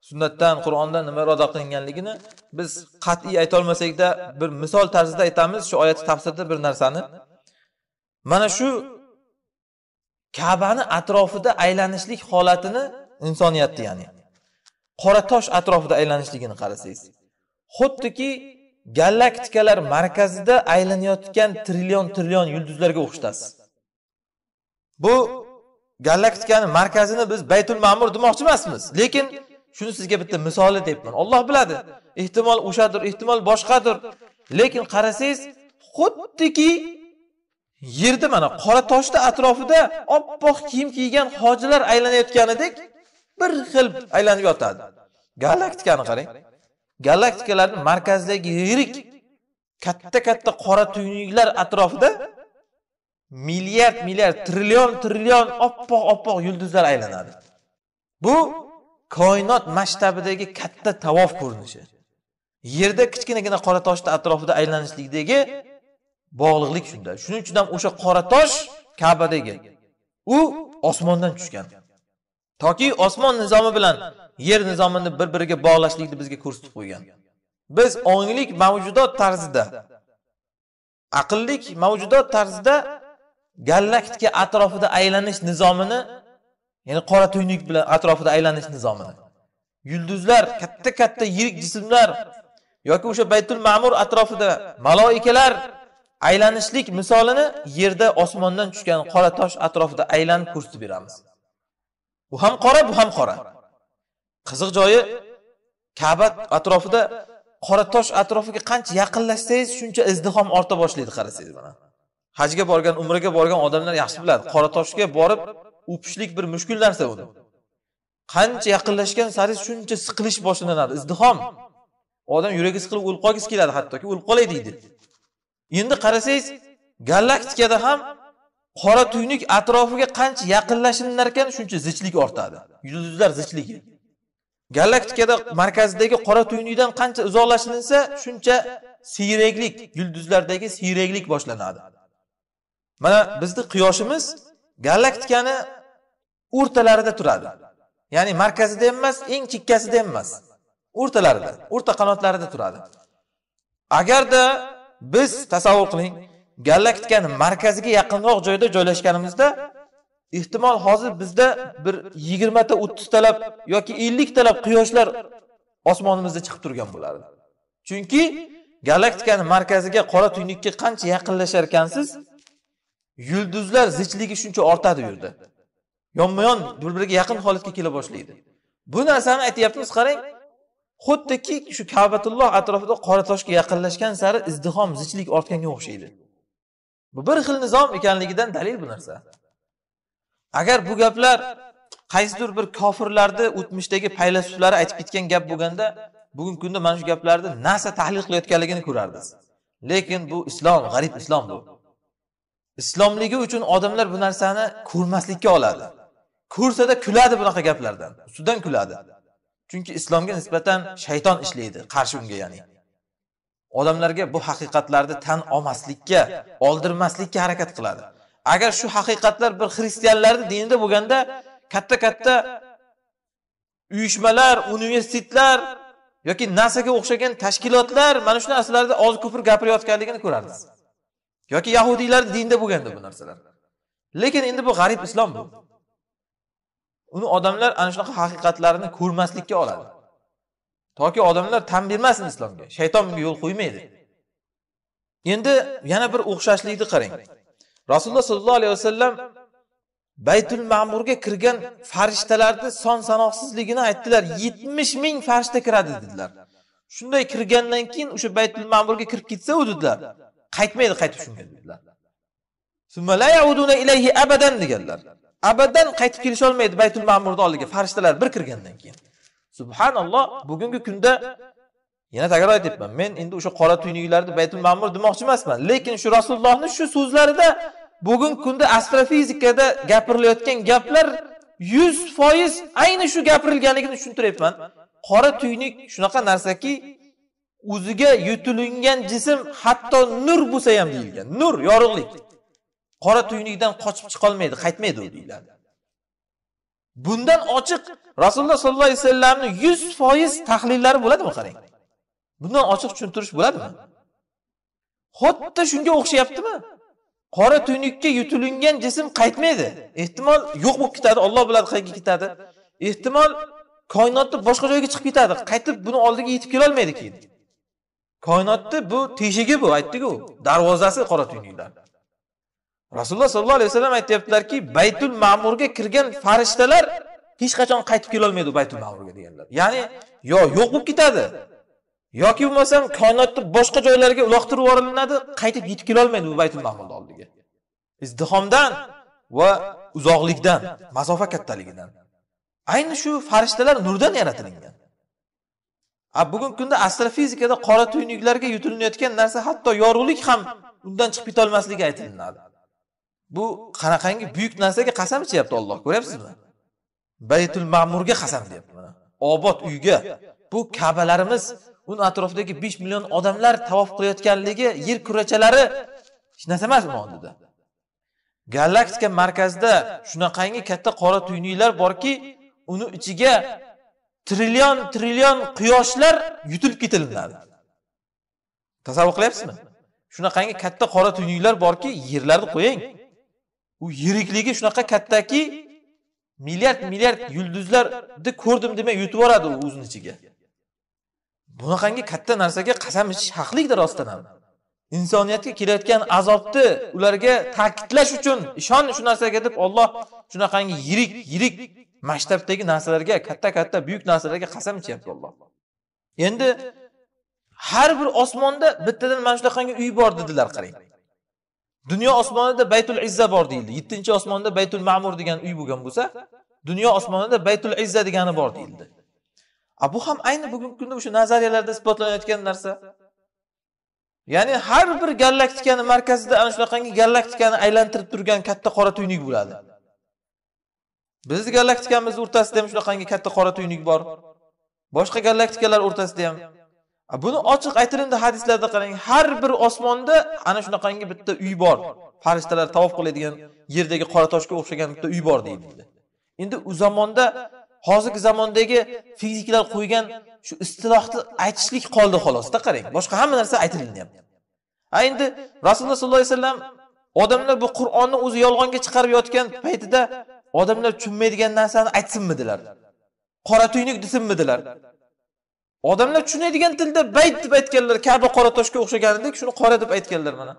sunnatdan qur'ondan nima iroda qilinganligini biz qat'iy aytolmasakda bir misol tarzida aytamiz shu oyatni tafsirida bir narsani mana shu kabani atrofida aylanishlik holatini insoniyatni ya'ni qora tosh atrofida aylanishligini qarasangiz xuddiki galaktikalar markazida aylanayotgan trillion trillion yulduzlarga o'xshatasiz bu galaktikani markazini biz baytul ma'mur demoqchi emasmiz lekin shuni sizga bitta misoli deyapman olloh biladi ehtimol o'shadir ehtimol boshqadir lekin qarasangiz xuddiki yerda mana qora toshni atrofida oppoq kiyim kiygan hojilar aylanayotganidek bir xil aylanib yotadi galaktikani qarang galaktikalarni markazidagi yirik katta katta qora tuynuklar atrofida milliard milliard trillion trillion oppoq oppoq yulduzlar aylanadi bu koinot masshtabidagi katta tavof ko'rinishi yerda kichkinagina qora toshni atrofida aylanishlikdagi bog'liqlik shunda shuning uchun ham o'sha qora tosh kabadagi u osmondan tushgan toki osmon nizomi bilan yer nizomini bir biriga bog'lashlikni bizga ko'rsatib qo'ygan biz onglik mavjudot tarzida aqllik mavjudot tarzida gallaktika atrofida aylanish nizomini ya'ni qora tuynuk bilan atrofida aylanish nizomini yulduzlar katta katta yirik jismlar yoki o'sha baytul ma'mur atrofida maloikalar aylanishlik misolini yerda osmondan tushgan qora tosh atrofida aylanib ko'rsatib beramiz bu ham qora bu ham qora qiziq joyi kaba atrofida qora tosh atrofiga qancha yaqinlashsangiz shuncha izdihom orta boshlaydi qarasangiz mana hajga borgan umraga borgan odamlar yaxshi biladi qora toshga borib o'pishlik bir mushkul narsa uni qancha yaqinlashgan sari shuncha siqilish boshlanadi izdihom odam yuragi siqilib o'lib qolgisi keladi hattoki o'lib qolay deydi endi qarasangiz galaktikada ham qora tuynuk atrofiga qancha yaqinlashilar ekan shuncha zichlik ortadi yulduzlar zichligi galaktikada markazidagi qora tuynukdan qancha uzoqlashilinsa shuncha siyraklik yulduzlardagi siyraklik boshlanadi mana bizni quyoshimiz galaktikani o'rtalarida turadi ya'ni markazida ham emas eng chekkasida ham emas o'rtalarida o'rta qanotlarida turadi agarda biz tasavvur qiling galaktikani markaziga yaqinroq joyda joylashganimizda ehtimol hozir bizda bir yigirmata o'ttiztalab yoki elliktalab quyoshlar osmonimizda chiqib turgan bo'lardi chunki galaktikani markaziga qora tuynukka qancha yaqinlashar ekansiz yulduzlar zichligi shuncha ortadi bu yerda yonma yon bir biriga yaqin holatga kela boshlaydi bu narsani aytyapmiz qarang xuddiki shu kabatulloh atrofida qora toshga yaqinlashgan sari izdihom zichlik ortganga o'xshaydi bu bir xil nizom ekanligidan dalil bu narsa agar bu gaplar qaysidir bir kofirlarni o'tmishdagi faylasuflari aytib ketgan gap bo'lganda bugungi kunda mana shu gaplarni nasa tahlil qilayotganligini ko'rardiz lekin bu islom g'arib islom bu islomligi uchun odamlar bu narsani ko'rmaslikka oladi ko'rsada kuladi bunaqa gaplardan ustidan kuladi chunki islomga nisbatan shayton ishlaydi qarshi unga ya'ni odamlarga bu haqiqatlarni tan olmaslikka oldirmaslikka harakat qiladi agar shu haqiqatlar bir xristianlarni dinida bo'lganda katta katta uyushmalar universitetlar yoki nasaga o'xshagan tashkilotlar mana shu narsalarni ozi ko'pir gapirayotganligini ko'rardiz yoki yahudiylar dinda bo'lganda bu narsalar lekin endi bu g'arib islom bu uni odamlar ana shunaqa haqiqatlarni ko'rmaslikka oladi toki odamlar tan bermasin islomga shayton bunga yo'l qo'ymaydi endi yana bir o'xshashlikni qarang rasululloh sollallohu alayhi vasallam baytul ma'murga kirgan farishtalarni son sanoqsizligini aytdilar yetmish ming farishta kiradi dedilar shunday kirgandan keyin o'sha baytul ma'murga kirib ketsa u dedilar qaytmaydi qaytib shunga dedilar abadan deganlar abaddan qaytib kelisholmaydi baytul ma'murni oldiga farishtalar bir kirgandan keyin subhanalloh bugungi kunda yana takror aytyapman men endi o'sha qora tuynuklarni baytul ma'mur demoqchi emasman lekin shu rasulullohni shu so'zlarida bugungi kunda astrofizikada gapirilayotgan gaplar yuz foiz ayni shu gapirilganligini tushuntiryapman qora tuynuk shunaqa narsaki o'ziga yutilingan jism hatto nur bo'lsa ham deyilgan nur yorug'lik qora tuynukdan qochib chiqolmaydi qaytmaydi u deyiladi bundan ochiq rasululloh sollallohu alayhi vasallamni yuz foiz tahlillari bo'ladimi qarang bundan ochiq tushuntirish bo'ladimi xuddi shunga o'xshayaptimi qora tuynukka yutilingan jism qaytmaydi ehtimol yo'q bo'lib ketadi olloh biladi qayerga ketadi ehtimol koinotni boshqa joyga chiqib ketadi qaytib buni oldiga yetib kelolmaydi keyin koinotni bu teshigi bu aytdiku darvozasi qora tuynuklar rasululloh sollallohu alayhi vasallam aytyaptilarki baytul ma'murga kirgan farishtalar hech qachon qaytib kelolmaydi baytul ma'murga deganlar ya'ni yo yo'q bo'lib ketadi yoki bo'lmasam koinotni boshqa joylarga uloqtirib yuborilinadi qaytib yetib kelolmaydi bu baytul ma'murni oldiga izdihomdan va uzoqlikdan masofa kattaligidan ayni shu farishtalar nurdan yaratilingan bugungi kunda astrofizikada qora tuynuklarga yutilinayotgan narsa hatto yorug'lik ham undan chiqib ketolmasligi aytilinadi bu qanaqangi buyuk narsaga qasam ichyapti olloh ko'ryapsizmi baytul ma'murga qasam deyapti mana obod uyga bu kabalarimiz uni atrofidagi besh million odamlar tavof qilayotganligi yer kurrachalari hech narsa emas uni oldida galaktika markazida shunaqangi katta qora tuynuklar borki uni ichiga trillion trillion quyoshlar yutilib ketilinadi tasavvur qilyapsizmi shunaqangi katta qora tuynuklar borki yerlarni qo'ying u yirikligi shunaqa kattaki milliard milliard yulduzlarni ko'rdim demay yutib yuboradi u o'zini ichiga bunaqangi katta narsaga qasam ichish haqlikdir rostdan ham insoniyatga kelayotgan azobni ularga ta'kidlash uchun ishon shu narsaga deb olloh shunaqangi yirik yirik maktabdagi narsalarga katta katta buyuk narsalarga qasam ichyapti olloh endi har bir osmonda bittadan mana shunaqangi uy bor dedilar qarang dunyo osmonida baytul izza bor deyildi yettinchi osmonda baytul ma'mur degan uy bo'lgan bo'lsa dunyo osmonida baytul izza degani bor deyildi a bu ham ayni bugungi kunda o'sha nazariyalarda isbotlanayotgan narsa ya'ni har bir galaktikani markazida ana shunaqangi galaktikani aylantirib turgan katta qora tuynuk bo'ladi bizni galaktikamiz o'rtasida ham shunaqangi katta qora tuynuk bor boshqa galaktikalar o'rtasida ham buni ochiq aytilindi hadislarda qarang har bir osmonda ana shunaqangi bitta uy bor farishtalar tavof qiladigan yerdagi qora toshga o'xshagan bitta uy bor deyiladi endi u zamonda hozirgi zamondagi fiziklar qo'ygan shu istilohni aytishlik qoldi xolosda qarang boshqa hamma narsa aytilinyapti a endi rasululloh sollallohu alayhi vasallam odamlar bu qur'onni o'zi yolg'onga chiqarib yotgan paytida odamlar tushunmaydigan narsani aytsinmidilar qora tuynuk desinmidilar odamlar tushunadigan tilda bayt deb aytganlar kaba qora toshga o'xshaganidek shuni qora deb aytganlar mana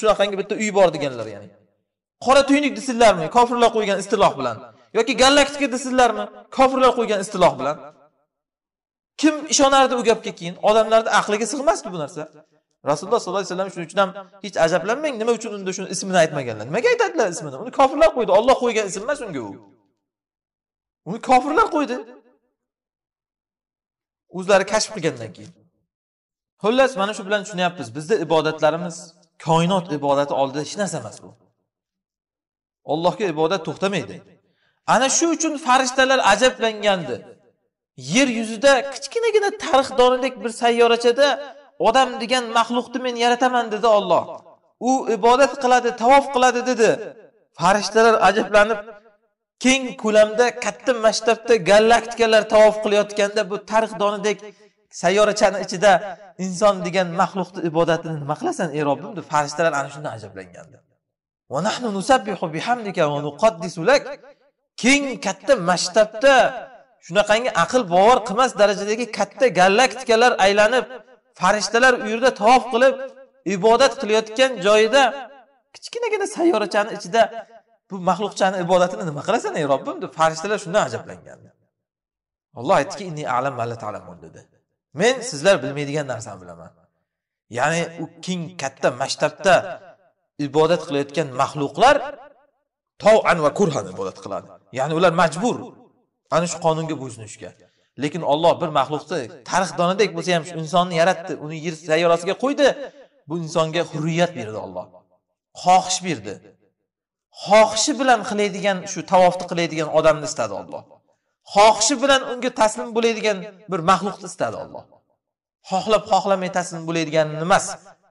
shunaqangi bitta uy bor deganlar ya'ni qora tuynuk desinlarmi kofirlar qo'ygan istiloh bilan yoki galaktika desinlarmi kofirlar qo'ygan istiloh bilan kim ishonardi u gapga keyin odamlarni aqliga sig'masdi bu narsa rasululloh sollallohu alayhi vasallam shuning uchun ham hech ajablanmang nima uchun unda shuni ismini aytmaganlar nimaga aytadilar ismini uni kofirlar qo'ydi olloh qo'ygan ism emas unga u uni kofirlar qo'ydi o'zlari kashf qilgandan keyin xullas mana shu bilan tushunyapmiz bizni ibodatlarimiz koinot ibodati oldida hech narsa emas bu ollohga ibodat to'xtamaydi ana shu uchun farishtalar ajablangandi yer yuzida kichkinagina tarixdonidek bir sayyorachada odam degan maxluqni men yarataman dedi Alloh. U ibodat qiladi, tavof qiladi dedi. Farishtalar ajablanib keng ko'lamda katta masshtabda galaktikalar tavof qilayotganda bu tarix donidek sayyorachani ichida inson degan maxluqni ibodatini nima qilasan ey Robbim deb farishtalar ana shundan ajablangandi. nahnu nusabbihu bihamdika keng katta masshtabda shunaqangi aql bovar qilmas darajadagi katta galaktikalar aylanib farishtalar u yerda tavof qilib ibodat qilayotgan joyida kichkinagina sayyorachani ichida bu maxluqchani ibodatini nima qilasan ey robbim deb farishtalar shundan ajablangan alloh aytdiki dedi men sizlar bilmaydigan narsani bilaman ya'ni u keng katta masshtabda ibodat qilayotgan maxluqlar tovan va kurhan ibodat qiladi ya'ni ular majbur ana shu qonunga bo'ysunishga lekin Alloh bir maxluqni donadek bo'lsa ham shu insonni yaratdi uni yer sayyorasiga qo'ydi bu insonga hurriyat berdi Alloh xohish berdi xohishi bilan qiladigan shu tavofni qiladigan odamni istadi Alloh xohishi bilan unga taslim bo'ladigan bir maxluqni istadi Alloh xohlab xohlamay taslim bo'ladiganini emas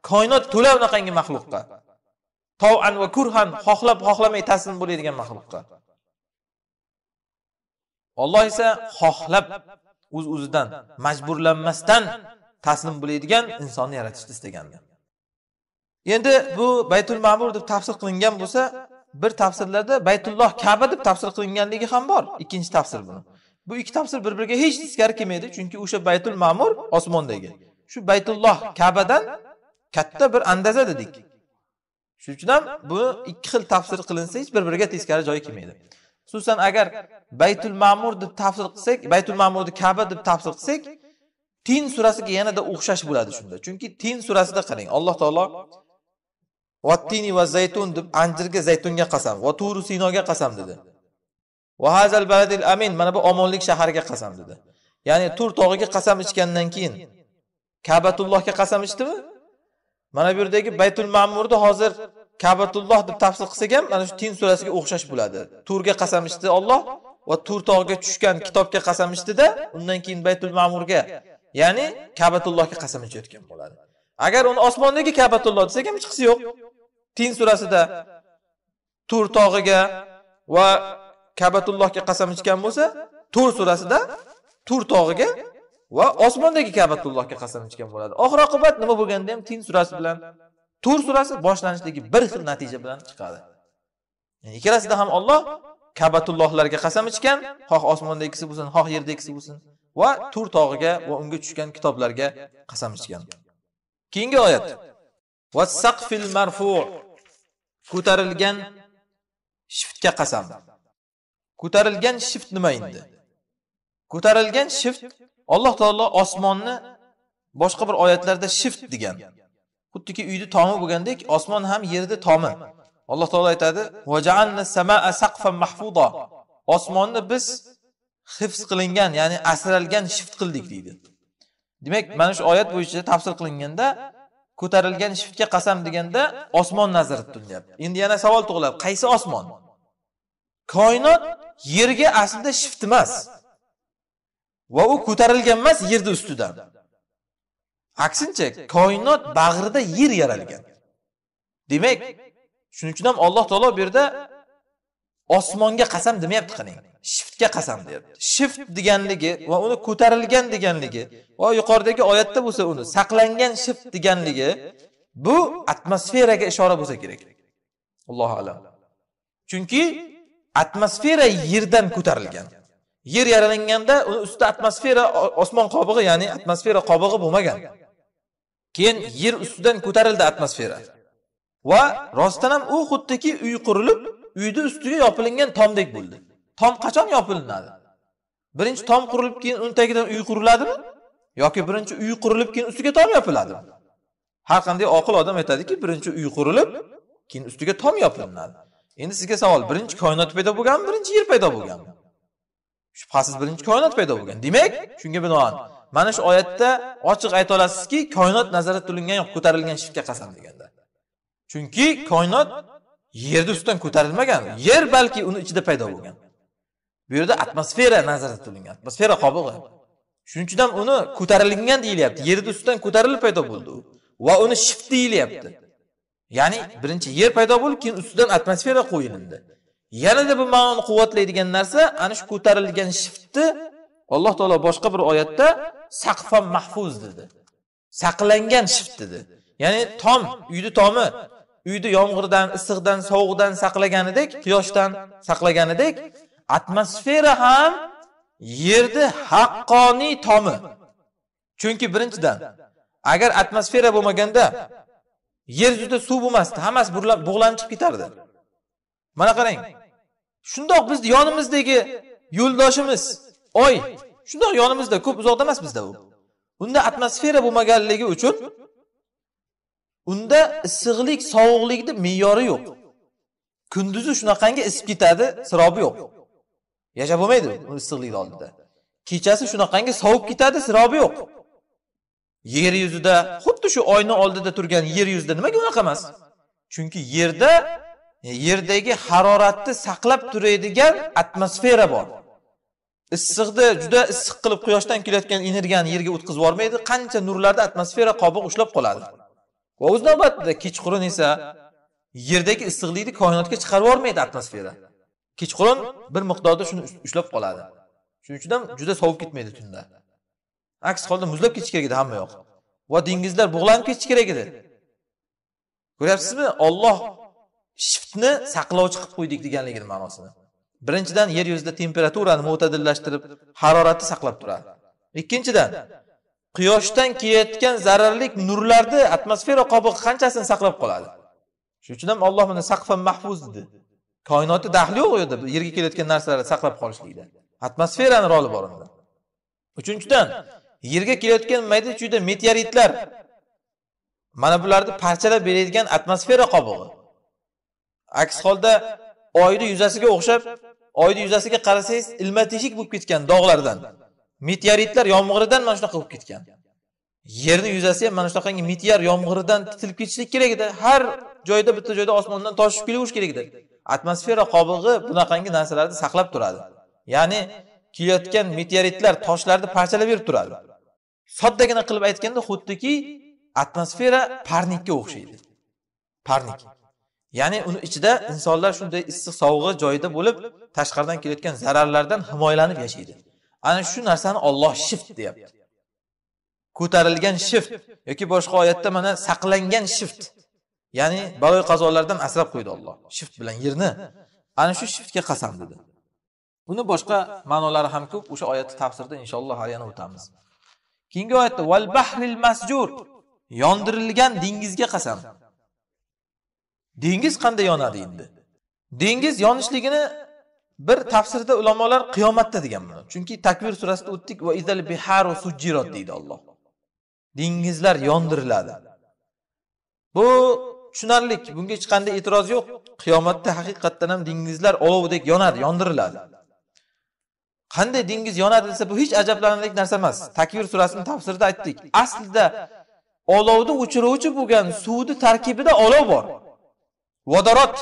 koinot to'la unaqangi maxluqqa tov'an va kurhan xohlab xohlamay taslim bo'ladigan maxluqqa olloh esa xohlab o'z uz o'zidan majburlanmasdan taslim bo'laydigan insonni yaratishni istagandi endi bu baytul ma'mur deb tafsir qilingan bo'lsa bir tafsirlarda baytulloh kaba deb tafsir qilinganligi ham bor ikkinchi tafsir buni bu ikki tafsir bir biriga hech teskari kelmaydi chunki o'sha baytul ma'mur osmondagi shu baytulloh kabadan katta bir andaza dedik shuning uchun ham bu ikki xil tafsir qilinsa hech bir biriga teskari joyi kelmaydi xususan agar baytul ma'mur deb tafsir qilsak baytul ma'murni kaba deb tafsir qilsak tin surasiga yanada o'xshash bo'ladi shunda chunki tin surasida qarang alloh taolo vattini va zaytun deb anjirga zaytunga qasam va turu sinoga qasam dedi va hazal baladil amin mana bu omonlik shahariga qasam dedi ya'ni tur tog'iga qasam ichgandan keyin kabatullohga qasam ichdimi mana bu yerdagi baytul ma'murni hozir kabatulloh deb tafsir qilsak ham mana shu tin surasiga o'xshash bo'ladi turga qasam ichdi olloh va tur tog'iga tushgan kitobga qasam ichdida undan keyin baytul ma'murga ya'ni kabatullohga qasam ichayotgan bo'ladi agar uni osmondagi kabatulloh desak ham hech qisi yo'q tin surasida tur tog'iga va kabatullohga qasam ichgan bo'lsa tur surasida tur tog'iga va osmondagi kabatullohga qasam ichgan bo'ladi oxir oqibat nima bo'lganda ham tin surasi bilan tur surasi boshlanishligi bir xil natija bilan chiqadi yani ikkalasida ham olloh kabatullohlarga qasam ichgan xoh osmondagisi bo'lsin xoh yerdagisi bo'lsin va tur tog'iga va unga tushgan kitoblarga qasam ichgan keyingi oyat marfu ko'tarilgan shiftga qasam ko'tarilgan shift nima endi ko'tarilgan shift alloh taolo osmonni boshqa bir oyatlarda shift degan xuddiki uyni tomi bo'lgandek osmon ham yerni tomi alloh taolo aytadi osmonni biz hifz qilingan ya'ni asralgan shift qildik deydi demak mana shu oyat bo'yicha tafsir qilinganda ko'tarilgan shiftga qasam deganda osmon nazarda tutilyapti endi yana savol tug'iladi qaysi osmon koinot yerga aslida shift emas va u ko'tarilgan emas yerni ustidan aksincha koinot bag'rida yer yaralgan demak shuning uchun ham alloh taolo bu yerda osmonga qasam demayapti qani. shiftga qasam deyapti shift deganligi va uni ko'tarilgan deganligi va yuqoridagi oyatda bo'lsa uni saqlangan shift deganligi bu atmosferaga ishora bo'lsa kerak allohu alam chunki atmosfera yerdan ko'tarilgan yer yaralanganda uni ustida atmosfera osmon qobig'i ya'ni atmosfera qobig'i bo'lmagan keyin yer ustidan ko'tarildi atmosfera va rostdan ham u xuddiki uy qurilib uyni ustiga yopilingan tomdek bo'ldi tom qachon yopilinadi birinchi tom qurilib keyin uni tagidan uy quriladimi yoki birinchi uy qurilib keyin ustiga tom yopiladimi har qanday oqil odam aytadiki birinchi uy qurilib keyin ustiga tom yopilinadi endi sizga savol birinchi koinot paydo bo'lganmi birinchi yer paydo bo'lganmi shubhasiz birinchi koinot paydo bo'lgan demak shunga binoan mana shu oyatda ochiq ayta olasizki koinot nazorat tutilingan yo'q ko'tarilgan shirkka qasam deganda chunki koinot yerni ustidan ko'tarilmagan yer balki uni ichida paydo bo'lgan bu yerda atmosfera nazarda tutilgan atmosfera qobig'i shuning uchun ham uni ko'tarilgan deyilyapti yerni ustidan ko'tarilib paydo bo'ldi u va uni shift deyilyapti ya'ni birinchi yer paydo bo'lib keyin ustidan atmosfera qo'yilindi yanada bu ma'noni quvvatlaydigan narsa ana shu ko'tarilgan shiftni alloh taolo boshqa bir oyatda saqfon mahfuz dedi saqlangan shift dedi ya'ni tom uyni tomi uyni yomg'irdan issiqdan sovuqdan saqlaganidek quyoshdan saqlaganidek atmosfera ham yerni haqqoniy tomi chunki birinchidan agar atmosfera bo'lmaganda yer yuzida suv bo'lmasdi hammasi bug'lanib chiqib ketardi mana qarang shundoq bizni yonimizdagi yo'ldoshimiz oy shundoq yonimizda ko'p uzoqda emas bizda u unda atmosfera bo'lmaganligi uchun unda issiqlik sovuqlikni me'yori yo'q kunduzi shunaqangi isib ketadi sirobi yo'q yashab bo'lmaydi u issiqlikni oldida kechasi shunaqangi sovib ketadi sirobi yo'q yer yuzida xuddi shu oyni oldida turgan yer yuzida nimaga unaqa emas chunki yerda yerdagi haroratni saqlab turadigan atmosfera bor issiqni juda issiq qilib quyoshdan kelayotgan energiyani yerga o'tkazib yubormaydi qancha nurlarda atmosfera qobig' ushlab qoladi va o'z navbatida kechqurun esa yerdagi issiqlikni koinotga chiqarib yubormaydi atmosfera kechqurun bir miqdorda shuni ushlab qoladi shuning uchun ham juda sovib ketmaydi tunda aks holda muzlab ketishi kerak edi hamma yoq va dengizlar bug'lanib ketishi kerak edi ko'ryapsizmi olloh shiftni saqlovchi qilib qo'ydik deganligini ma'nosini birinchidan yer yuzida temperaturani mo'tadillashtirib haroratni saqlab turadi ikkinchidan quyoshdan kelayotgan zararli nurlarni atmosfera qobig'i qanchasini saqlab qoladi shuning uchun ham alloh buni saqfan mahfuz dedi koinotni daxli yo'q u yerda yerga kelayotgan narsalarni saqlab qolishlikda atmosferani roli bor unda uchinchidan yerga kelayotgan mayda chuyda meteoritlar mana bularni parchalab beradigan atmosfera qobig'i aks holda oyni yuzasiga o'xshab oyni yuzasiga qarasangiz ilma teshik bo'lib ketgan dog'lardan meteoritlar yomg'iridan mana shunaqa bo'lib ketgan yerni yuzasi ham mana shunaqangi meteor yomg'iridan titilib ketishlik kerak edi har joyda bitta joyda osmondan toshib kelaverish kerak edi atmosfera qobig'i bunaqangi narsalarni saqlab turadi ya'ni kelayotgan meteoritlar toshlarni parchalab berib turadi soddagina qilib aytganda xuddiki atmosfera parnikka o'xshaydi parnik ya'ni uni ichida insonlar shunday issiq sovug'i joyida bo'lib tashqaridan kelayotgan zararlardan himoyalanib yashaydi ana shu narsani olloh shift deyapti ko'tarilgan shift yoki boshqa oyatda mana saqlangan shift ya'ni baloy qazolardan asrab qo'ydi olloh shift bilan yerni ana shu shiftga qasam dedi buni boshqa ma'nolari ham ko'p o'sha oyatni tafsirda inshaalloh hali yana o'tamiz keyingi oyatda val bahril masjur yondirilgan dengizga qasam dengiz qanday yonadi endi dengiz yonishligini bir tafsirda ulamolar qiyomatda degan buni chunki takvir surasida o'tdik va izal biharu sujjirot deydi Alloh dengizlar yondiriladi bu tushunarlik bunga hech qanday e'tiroz yo'q qiyomatda haqiqatdan ham dengizlar olovdek yonadi yondiriladi qanday dengiz yonadi desa bu hech ajablanarlik narsa emas takvir surasini tafsirida aytdik aslida olovni o'chiruvchi bo'lgan suvni tarkibida olov bor vodorod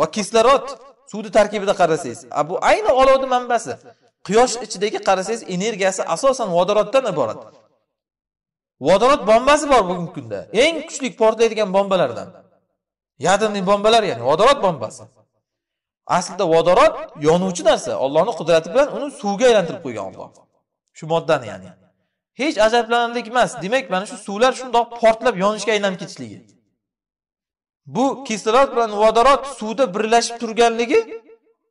va kislorod suvni tarkibida qarasangiz bu ayni olovni manbasi quyosh ichidagi qarasangiz energiyasi asosan vodoroddan iborat vodorod bombasi bor bugungi kunda eng kuchli portlaydigan bombalardan yadrniy bombalar ya'ni vodorod bombasi aslida vodorod yonuvchi narsa ollohni qudrati bilan uni suvga aylantirib qo'ygan olloh shu moddani ya'ni hech ajablanarlik emas demak mana shu suvlar shundoq portlab yonishga aylanib ketishligi bu kislorod bilan vodorod suvda birlashib turganligi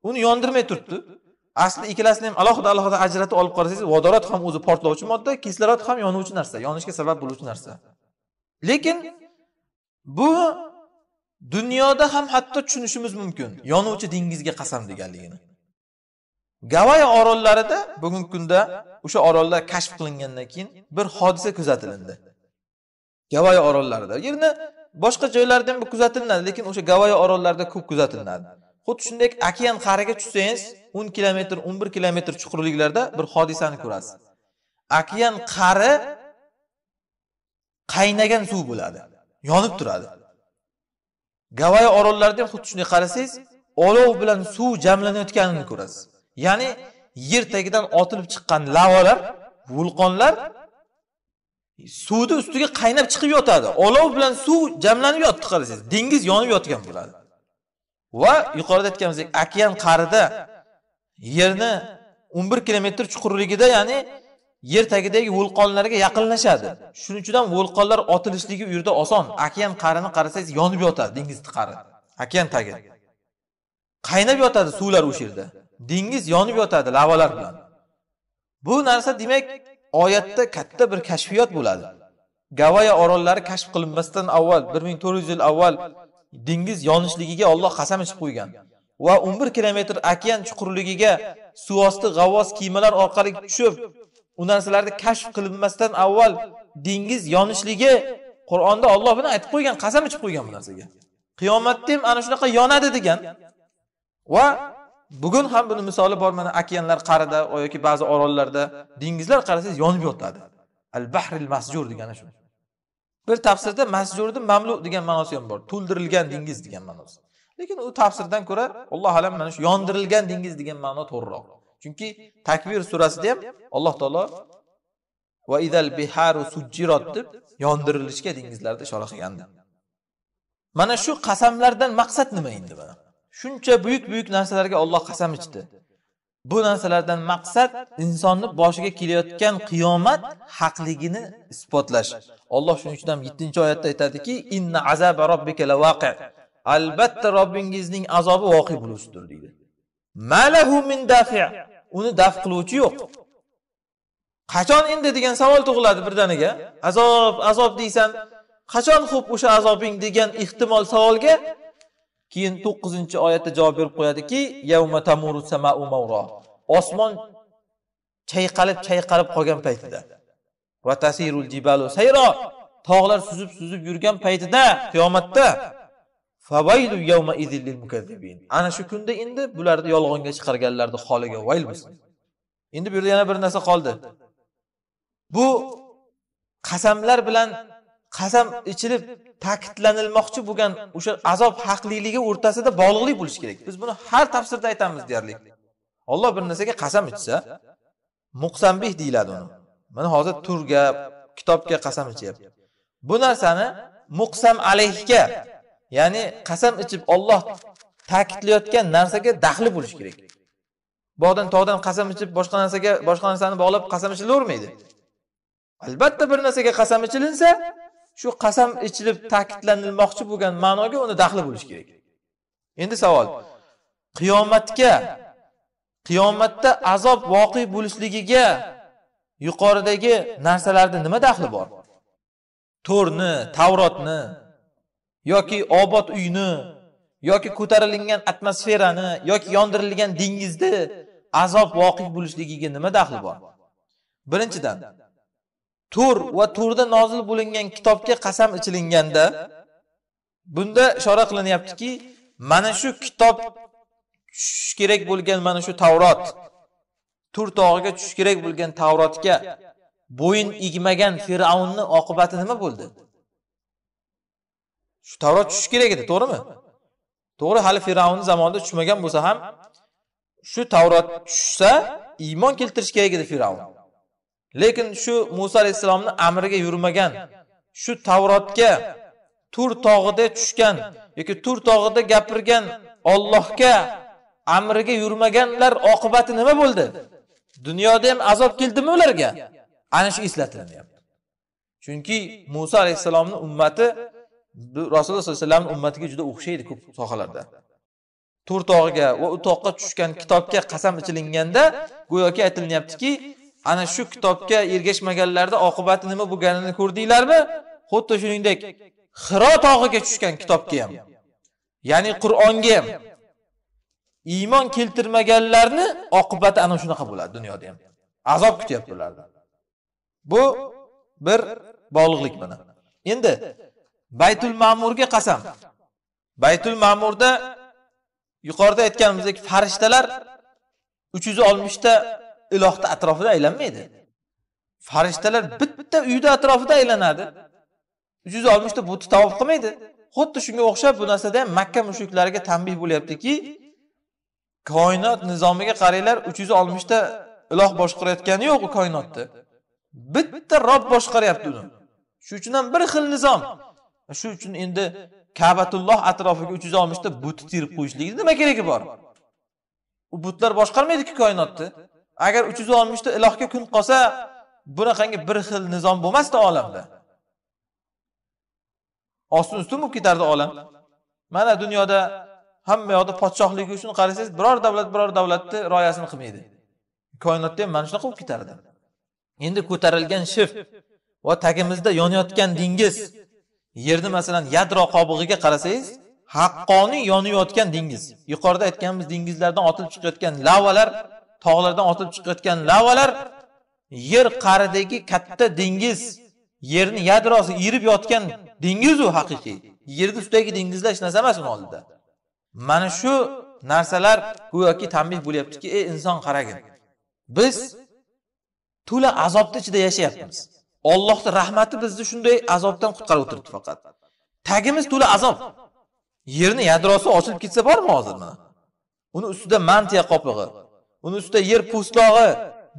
uni yondirmay turibdi asli ikkalasini ham alohida alohida ajratib olib qarasangiz vodorod ham o'zi portlovchi modda kislorod ham yonuvchi narsa yonishga sabab bo'luvchi narsa lekin bu dunyoda ham hatto tushunishimiz mumkin yonuvchi dengizga qasam deganligini gavayi orollarida bugungi kunda o'sha orollar kashf qilingandan keyin bir hodisa kuzatilindi gavayi orollarida yerni boshqa joylarda ham bu kuzatiladi lekin o'sha gavayo orollarida ko'p kuzatiladi xuddi shunday okean qa'riga tushsangiz o'n kilometr o'n bir kilometr chuqurliklarda bir hodisani ko'rasiz okean qa'ri qaynagan suv bo'ladi yonib turadi gavayo orollarida ham xuddi shunday qarasangiz olov bilan suv jamlanayotganini ko'rasiz ya'ni yer tagidan otilib chiqqan lavalar vulqonlar suvni ustiga qaynab chiqib yotadi olov bilan suv jamlanib yotibdi qarasangiz dengiz yonib yotgan bo'ladi va yuqorida aytganimizdek okean qa'rida yerni 11 kilometr chuqurligida ya'ni yer tagidagi vulqonlarga yaqinlashadi shuning uchun ham vulqonlar otilishligi u yerda oson okean qa'rini qarasangiz yonib yotadi dengizni qari okean tagi qaynab yotadi suvlar o'sha yerda dengiz yonib yotadi lavalar bilan bu narsa demak oyatda katta bir kashfiyot bo'ladi gavaya orollari kashf qilinmasdan avval 1400 yil avval dengiz yonishligiga Alloh qasam ichib qo'ygan va 11 kilometr okean chuqurligiga suvosti g'avvos kemalar orqali tushib u narsalarni kashf qilinmasdan avval dengiz yonishligi qur'onda Alloh buni aytib qo'ygan qasam ichib qo'ygan bu narsaga qiyomatda ham ana shunaqa yonadi degan va bugun ham buni misoli bor mana okeanlar qarida yoki ba'zi orollarda dengizlar qarasangiz yonib yotadi al bahril masjur degani shu bir tafsirda masjurni mamlu degan ma'nosi ham bor to'ldirilgan dengiz degan ma'nosi lekin u tafsirdan ko'ra alloh alam mana shu yondirilgan dengiz degan ma'no to'g'riroq chunki takvir surasida ham alloh taolo va idal biharu sujjirot deb yondirilishga dengizlarda ishora qilgandi mana shu qasamlardan maqsad nima endi mana shuncha buyuk buyuk narsalarga olloh qasam ichdi bu narsalardan maqsad insonni boshiga kelayotgan qiyomat haqligini isbotlash olloh shuning uchun ham yettinchi oyatda aytadiki inna azaba robbika lavaqi albatta robbingizning azobi voqe bo'luvchidir deydi malahu min dafi uni daf qiluvchi yo'q qachon endi degan savol tug'iladi birdaniga azob azob deysan qachon xo'p o'sha azobing degan ehtimol savolga keyin to'qqizinchi oyatda javob berib qo'yadiki samau osmon chayqalib chayqalib qolgan paytida tasirul jibalu sayro tog'lar suzib suzib yurgan paytida qiyomatda ana shu kunda endi bularni yolg'onga chiqarganlarni holiga voyl bo'lsin endi bu yerda yana bir narsa qoldi bu qasamlar bilan qasam ichilib ta'kidlanilmoqchi bo'lgan o'sha azob haqliligi o'rtasida bog'liqlik bo'lishi kerak biz buni har tafsirda aytamiz deyarli olloh bir narsaga qasam ichsa muqsambih deyiladi uni mana hozir turga kitobga qasam ichyapti bu narsani muqsam alayhga ya'ni qasam ichib olloh ta'kidlayotgan narsaga daxli bo'lishi kerak bog'dan tog'dan qasam ichib boshqa narsaga boshqa narsani bog'lab qasam ichilavermaydi albatta bir narsaga qasam ichilinsa shu qasam ichilib ta'kidlanilmoqchi bo'lgan ma'noga uni daxli bo'lishi kerak endi savol qiyomatga qiyomatda azob voqe bo'lishligiga yuqoridagi narsalarni nima daxli bor to'rni tavrotni yoki obod uyni yoki ko'tarilingan atmosferani yoki yondirilgan dengizni azob voqe bo'lishligiga nima daxli bor birinchidan tur va turda nozil bo'lingan kitobga qasam ichilinganda bunda ishora qilinyaptiki mana shu kitob tushish kerak bo'lgan mana shu tavrot tur tog'iga tushish kerak bo'lgan tavrotga bo'yin egmagan fir'avnni oqibati nima bo'ldi shu tavrot tushishi kerak edi to'g'rimi to'g'ri hali fir'avnni zamonida tushmagan bo'lsa ham shu tavrot tushsa iymon keltirish kerak edi fir'avn lekin shu muso alayhissalomni amriga yurmagan shu tavrotga tur tog'ida tushgan yoki tur tog'ida gapirgan ollohga amriga yurmaganlar oqibati nima bo'ldi dunyoda ham azob keldimi ularga ana shu eslatilyapti chunki muso alayhissalomni ummati rasululloh sollallohu alayhi vasallamni ummatiga juda o'xshaydi ko'p sohalarda to'rtog'iga va u toqqa tushgan kitobga qasam ichilinganda go'yoki aytilyaptiki ana shu kitobga ergashmaganlarni oqibati nima bo'lganini ko'rdinglarmi xuddi shuningdek xiro tog'iga tushgan kitobga ham ya'ni qur'onga ham iymon keltirmaganlarni oqibati ana shunaqa bo'ladi dunyoda ham azob kutyapti ularni bu bir bog'liqlik mana endi baytul ma'murga qasam baytul ma'murda yuqorida aytganimizdek farishtalar uch yuz oltmishta ilohni atrofida aylanmaydi farishtalar bitta uyni atrofida aylanadi uch yuz oltmishta butni tavob qilmaydi xuddi shunga o'xshab bu narsada ham makka mushuklariga tanbeh bo'lyaptiki koinot nizomiga qaranglar uch yuz oltmishta iloh boshqarayotgani yo'q u koinotni bitta rob boshqaryapti uni shuning uchun ham bir xil nizom shu uchun endi kabatulloh atrofiga uch yuz oltmishta but terib qo'yishlikni nima keragi bor u butlar boshqarmaydiku koinotni agar uch yuz oltmishta ilohga kun qolsa bunaqangi bir xil nizom bo'lmasdi olamda ostin ustun bo'lib ketardi olam mana dunyoda hamma yoqda podshohligi uchun qarasangiz biror davlat biror davlatni rioyasini qilmaydi koinotda ham mana shunaqa bo'lib ketardi endi ko'tarilgan shift va tagimizda yonayotgan dengiz yerni masalan yadro qobig'iga qarasangiz haqqoniy yonayotgan dengiz yuqorida aytganimiz dengizlardan otilib chiqayotgan lavalar tog'lardan otilib chiqayotgan lavalar yer qa'ridagi katta dengiz yerni yadrosi erib yotgan dengizu haqiqiy yerni ustidagi dengizlar hech narsa emas uni oldida mana shu narsalar go'yoki tanbeh bo'lyaptiki ey inson qaragin biz to'la azobni ichida yashayapmiz ollohni rahmati bizni shunday azobdan qutqarib o'tiribdi faqat tagimiz to'la azob yerni yadrosi ochilib ketsa bormi hozir mana uni ustida mantiya qopig'i uni ustida yer po'stlog'i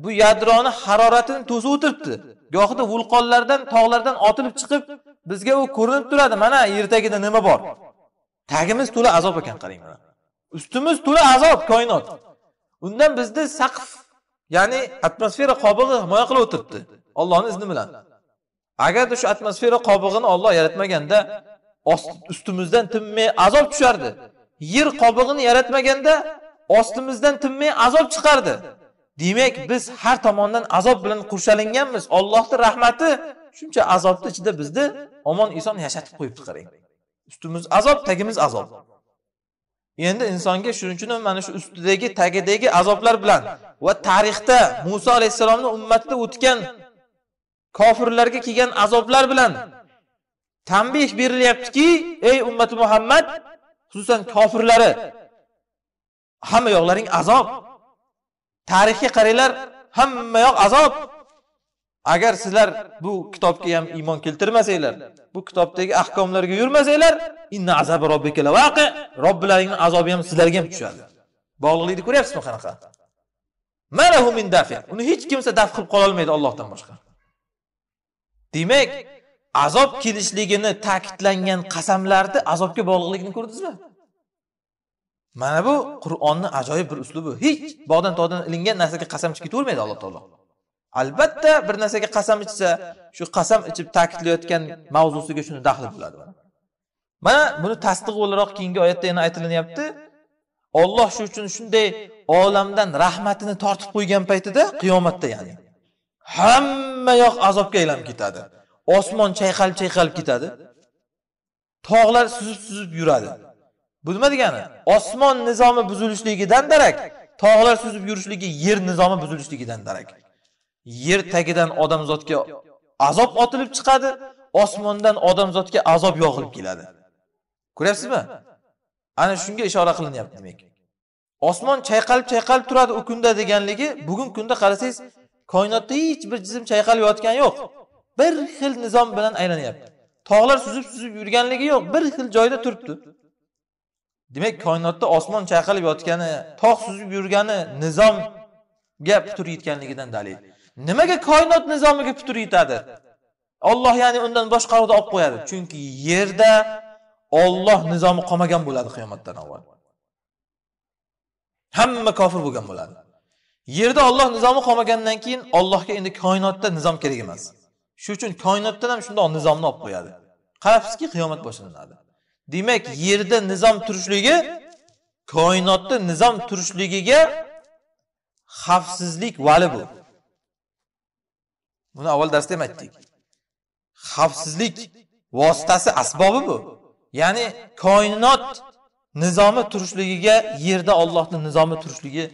bu yadroni haroratini to'sib o'tiribdi gohida vulqonlardan tog'lardan otilib chiqib bizga u ko'rinib turadi mana yer tagida nima bor tagimiz to'la azob ekan qarang mana ustimiz to'la azob koinot undan bizni saqf ya'ni atmosfera qobig'i himoya qilib o'tiribdi ollohni izni bilan agarda shu atmosfera qobig'ini olloh yaratmaganda ustimizdan tinmay azob tushardi yer qobig'ini yaratmaganda ostimizdan tinmay azob chiqardi demak biz har tomondan azob bilan qurshalinganmiz ollohni rahmati shuncha azobni ichida bizni omon eson yashatib qo'yibdi qarang ustimiz azob tagimiz azob endi insonga shuning uchun mana shu ustidagi tagidagi azoblar bilan va tarixda muso alayhissalomni ummatida o'tgan kofirlarga kelgan azoblar bilan tanbeh berilyaptiki ey ummati muhammad xususan kofirlari hamma yoqlaring azob tarixga qaranglar hamma yoq azob agar sizlar bu kitobga ham iymon keltirmasanglar bu kitobdagi ahkomlarga yurmasanglar inna azabi robbika lavaqi robbilaringni azobi ham sizlarga ham tushadi bog'liqlikni ko'ryapsizmi qanaqa malahu min dafi uni hech kimsa daf qilib qola olmaydi Allohdan boshqa demak azob kelishligini ta'kidlangan qasamlarni azobga bog'liqlikni ko'rdingizmi mana bu qur'onni ajoyib bir uslubi hech bog'dan tog'dan ilingan narsaga qasam ichib ketavermaydi alloh taolo albatta bir narsaga qasam ichsa shu qasam ichib ta'kidlayotgan mavzusiga shuni daxli bo'ladi mana buni tasdiq o'laroq keyingi oyatda yana aytilinyapti olloh shu uchun shunday olamdan rahmatini tortib qo'ygan paytida qiyomatda ya'ni hamma yoq azobga aylanib ketadi osmon chayqalib chayqalib ketadi tog'lar suzib suzib yuradi bu nima degani osmon nizomi buzilishligidan darak tog'lar suzib yurishligi yer nizomi buzilishligidan darak yer tagidan odamzodga azob otilib chiqadi osmondan odamzodga azob yog'ilib keladi ko'ryapsizmi ana shunga ishora qilinyapti demak osmon chayqalib chayqalib turadi u kunda deganligi bugungi kunda qarasangiz koinotda hech bir jism chayqalib yotgani yo'q bir xil nizom bilan aylanyapti tog'lar suzib suzib yurganligi yo'q bir xil joyda turibdi demak koinotda osmon chayqalib yotgani tog' suzib yurgani nizomga putur yetganligidan dalil nimaga koinot nizomiga putur yetadi olloh ya'ni undan boshqaruvni olib qo'yadi chunki yerda olloh nizomi qolmagan bo'ladi qiyomatdan avval hamma kofir bo'lgan bo'ladi yerda olloh nizomi qolmagandan keyin ollohga endi koinotda nizom kerak emas shuning uchun koinotdan ham shundoq nizomni olib qo'yadi qarabsizki qiyomat boshlanadi demak yerda nizom turishligi koinotda nizom turishligiga xavfsizlik vali bu buni avval darsda ham aytdik xavfsizlik vositasi asbobi bu ya'ni koinot nizomi turishligiga yerda ollohni nizomi turishligi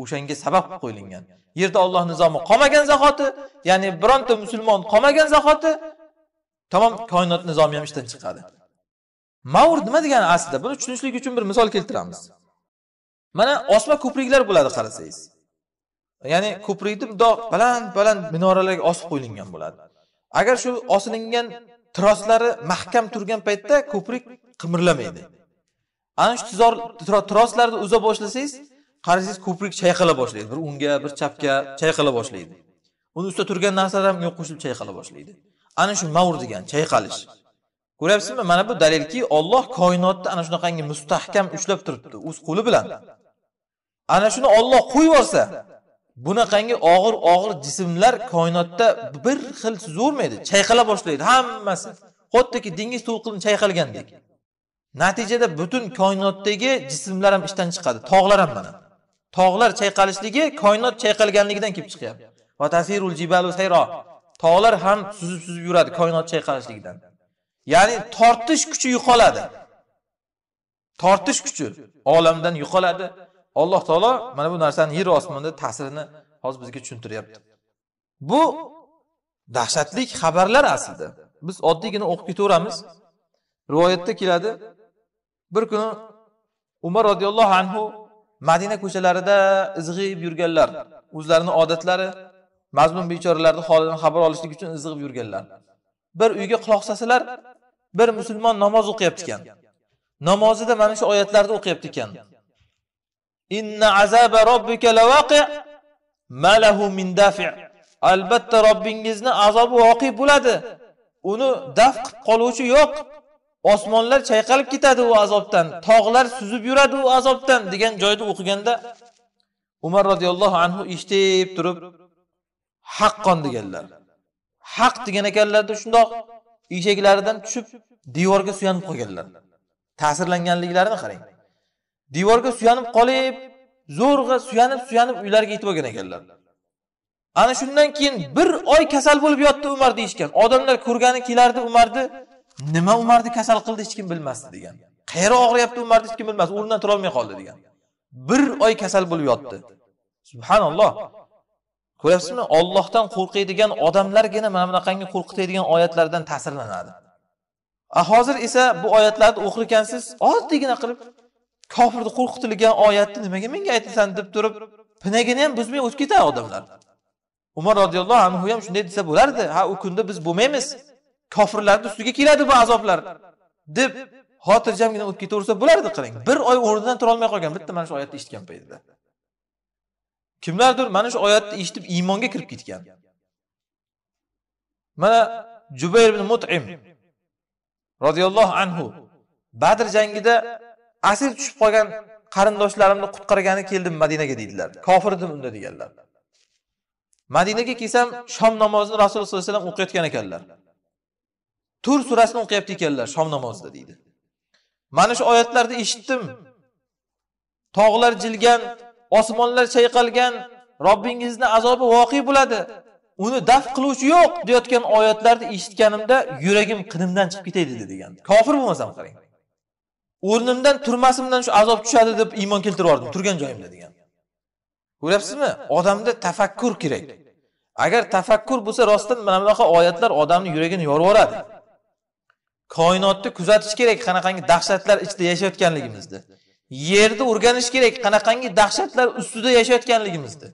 o'shanga sabab qilib qo'yilgan yerda olloh nizomi qolmagan zahoti ya'ni bironta musulmon qolmagan zahoti tamom koinot nizomi ham ishdan chiqadi mavr nima degani aslida buni tushunishlik uchun bir misol keltiramiz mana osma ko'priklar bo'ladi qarasangiz ya'ni ko'prikni bundoq baland baland minoralarga osib qo'yilgan bo'ladi agar shu osilingan troslari mahkam turgan paytda ko'prik qimirlamaydi ana shu troslarni uza boshlasangiz qarasangiz ko'prik chayqala boshlaydi bir o'ngga bir chapga chayqala boshlaydi uni ustida turgan narsalar ham unga qo'shilib chayqala boshlaydi ana shu mavr degan chayqalish ko'ryapsizmi mana bu dalilki olloh koinotni ana shunaqangi mustahkam ushlab turibdi o'z qo'li bilan ana shuni olloh qo'yib yuborsa bunaqangi og'ir og'ir jismlar koinotda bir xil suzavermaydi chayqala boshlaydi hammasi xuddiki dengiz to'lqini chayqalgandek natijada butun koinotdagi jismlar ham ishdan chiqadi tog'lar ham mana tog'lar chayqalishligi koinot chayqalganligidan kelib chiqyapti va tasirul jibalu sayro tog'lar ham suzib suzib yuradi koinot chayqalishligidan Ya'ni tortish kuchi yo'qoladi. Tortish kuchi olamdan yo'qoladi. Alloh taolo mana bu narsani yer osmonida ta'sirini hozir bizga tushuntiryapti. Bu dahshatli xabarlar aslida. Biz oddiygina o'qib ketaveramiz. Rivoyatda keladi. Bir kuni Umar radhiyallohu anhu Madina ko'chalarida izg'ib yurganlar, o'zlarini odatlari mazlum bechoralarning holidan xabar olishlik uchun izg'ib yurganlar. Bir uyga quloq sosalar, bir musulmon namoz o'qiyapti ekan namozida mana shu oyatlarni o'qiyapti ekan inna azaba robbika lawaqi malahu min dafi albatta robbingizni azobi voqi bo'ladi uni daf qilib qoluvchi yo'q osmonlar chayqalib ketadi u azobdan tog'lar suzib yuradi u azobdan degan joyda o'qiganda umar roziyallohu anhu eshitib turib haqqon deganlar haq degan ekanlarda shundoq eshaklaridan tushib devorga suyanib qolganlar ta'sirlanganliklarini qarang devorga suyanib qolib zo'rg'a suyanib suyanib uylariga yetib olgan ekanlar ana shundan keyin bir oy kasal bo'lib yotdi umar deyishgan odamlar ko'rgani kelardi umarni nima umarni kasal qildi hech kim bilmasdi degan qayeri og'riyapti umarni hech kim bilmasdi o'rnidan turolmay qoldi degan bir oy kasal bo'lib yotdi subhanalloh ko'ryapsizmi ollohdan qo'rqiydigan odamlargina mana bunaqangi qo'rqitadigan oyatlardan ta'sirlanadi a hozir esa bu oyatlarni o'qir ekansiz oddiygina qilib kofirni qo'rqitilgan oyatni nimaga menga aytasan deb turib pinagini ham buzmay o'tib ketadi odamlar umar roziyallohu anhu ham shunday desa bo'lardi ha u kunda biz bo'lmaymiz kofirlarni ustiga keladi bu azoblar deb xotirjamgina o'tib ketaversa bo'lardi qarang bir oy o'rnidan turolmay qolgan bitta mana shu oyatni eshitgan paytida kimlardir mana shu oyatni eshitib iymonga kirib ketgan mana jubayr ibn mutim roziyallohu anhu badr jangida asir tushib qolgan qarindoshlarimni qutqargani keldim madinaga deydilar kofir edim unda deganlar madinaga kelsam shom namozini rasululloh sollallohu alayhi vasallam o'qiyotgan ekanlar tur surasini o'qiyapti ekanlar shom namozida deydi mana shu oyatlarni eshitdim tog'lar jilgan osmonlar chayqalgan robbingizni azobi voqiy bo'ladi uni daf qiluvchi yo'q deyotgan oyatlarni eshitganimda yuragim qinimdan chiqib ketay dedi degan kofir bo'lmasam qarang o'rnimdan turmasimdan shu azob tushadi deb iymon keltirib yubordim turgan joyimda degan ko'ryapsizmi odamda tafakkur kerak agar tafakkur bo'lsa rostdan mana bunaqa oyatlar odamni yuragini yorib yuboradi koinotni kuzatish kerak qanaqangi dahshatlar ichida yashayotganligimizni yerni o'rganish kerak qanaqangi dahshatlar ustida yashayotganligimizni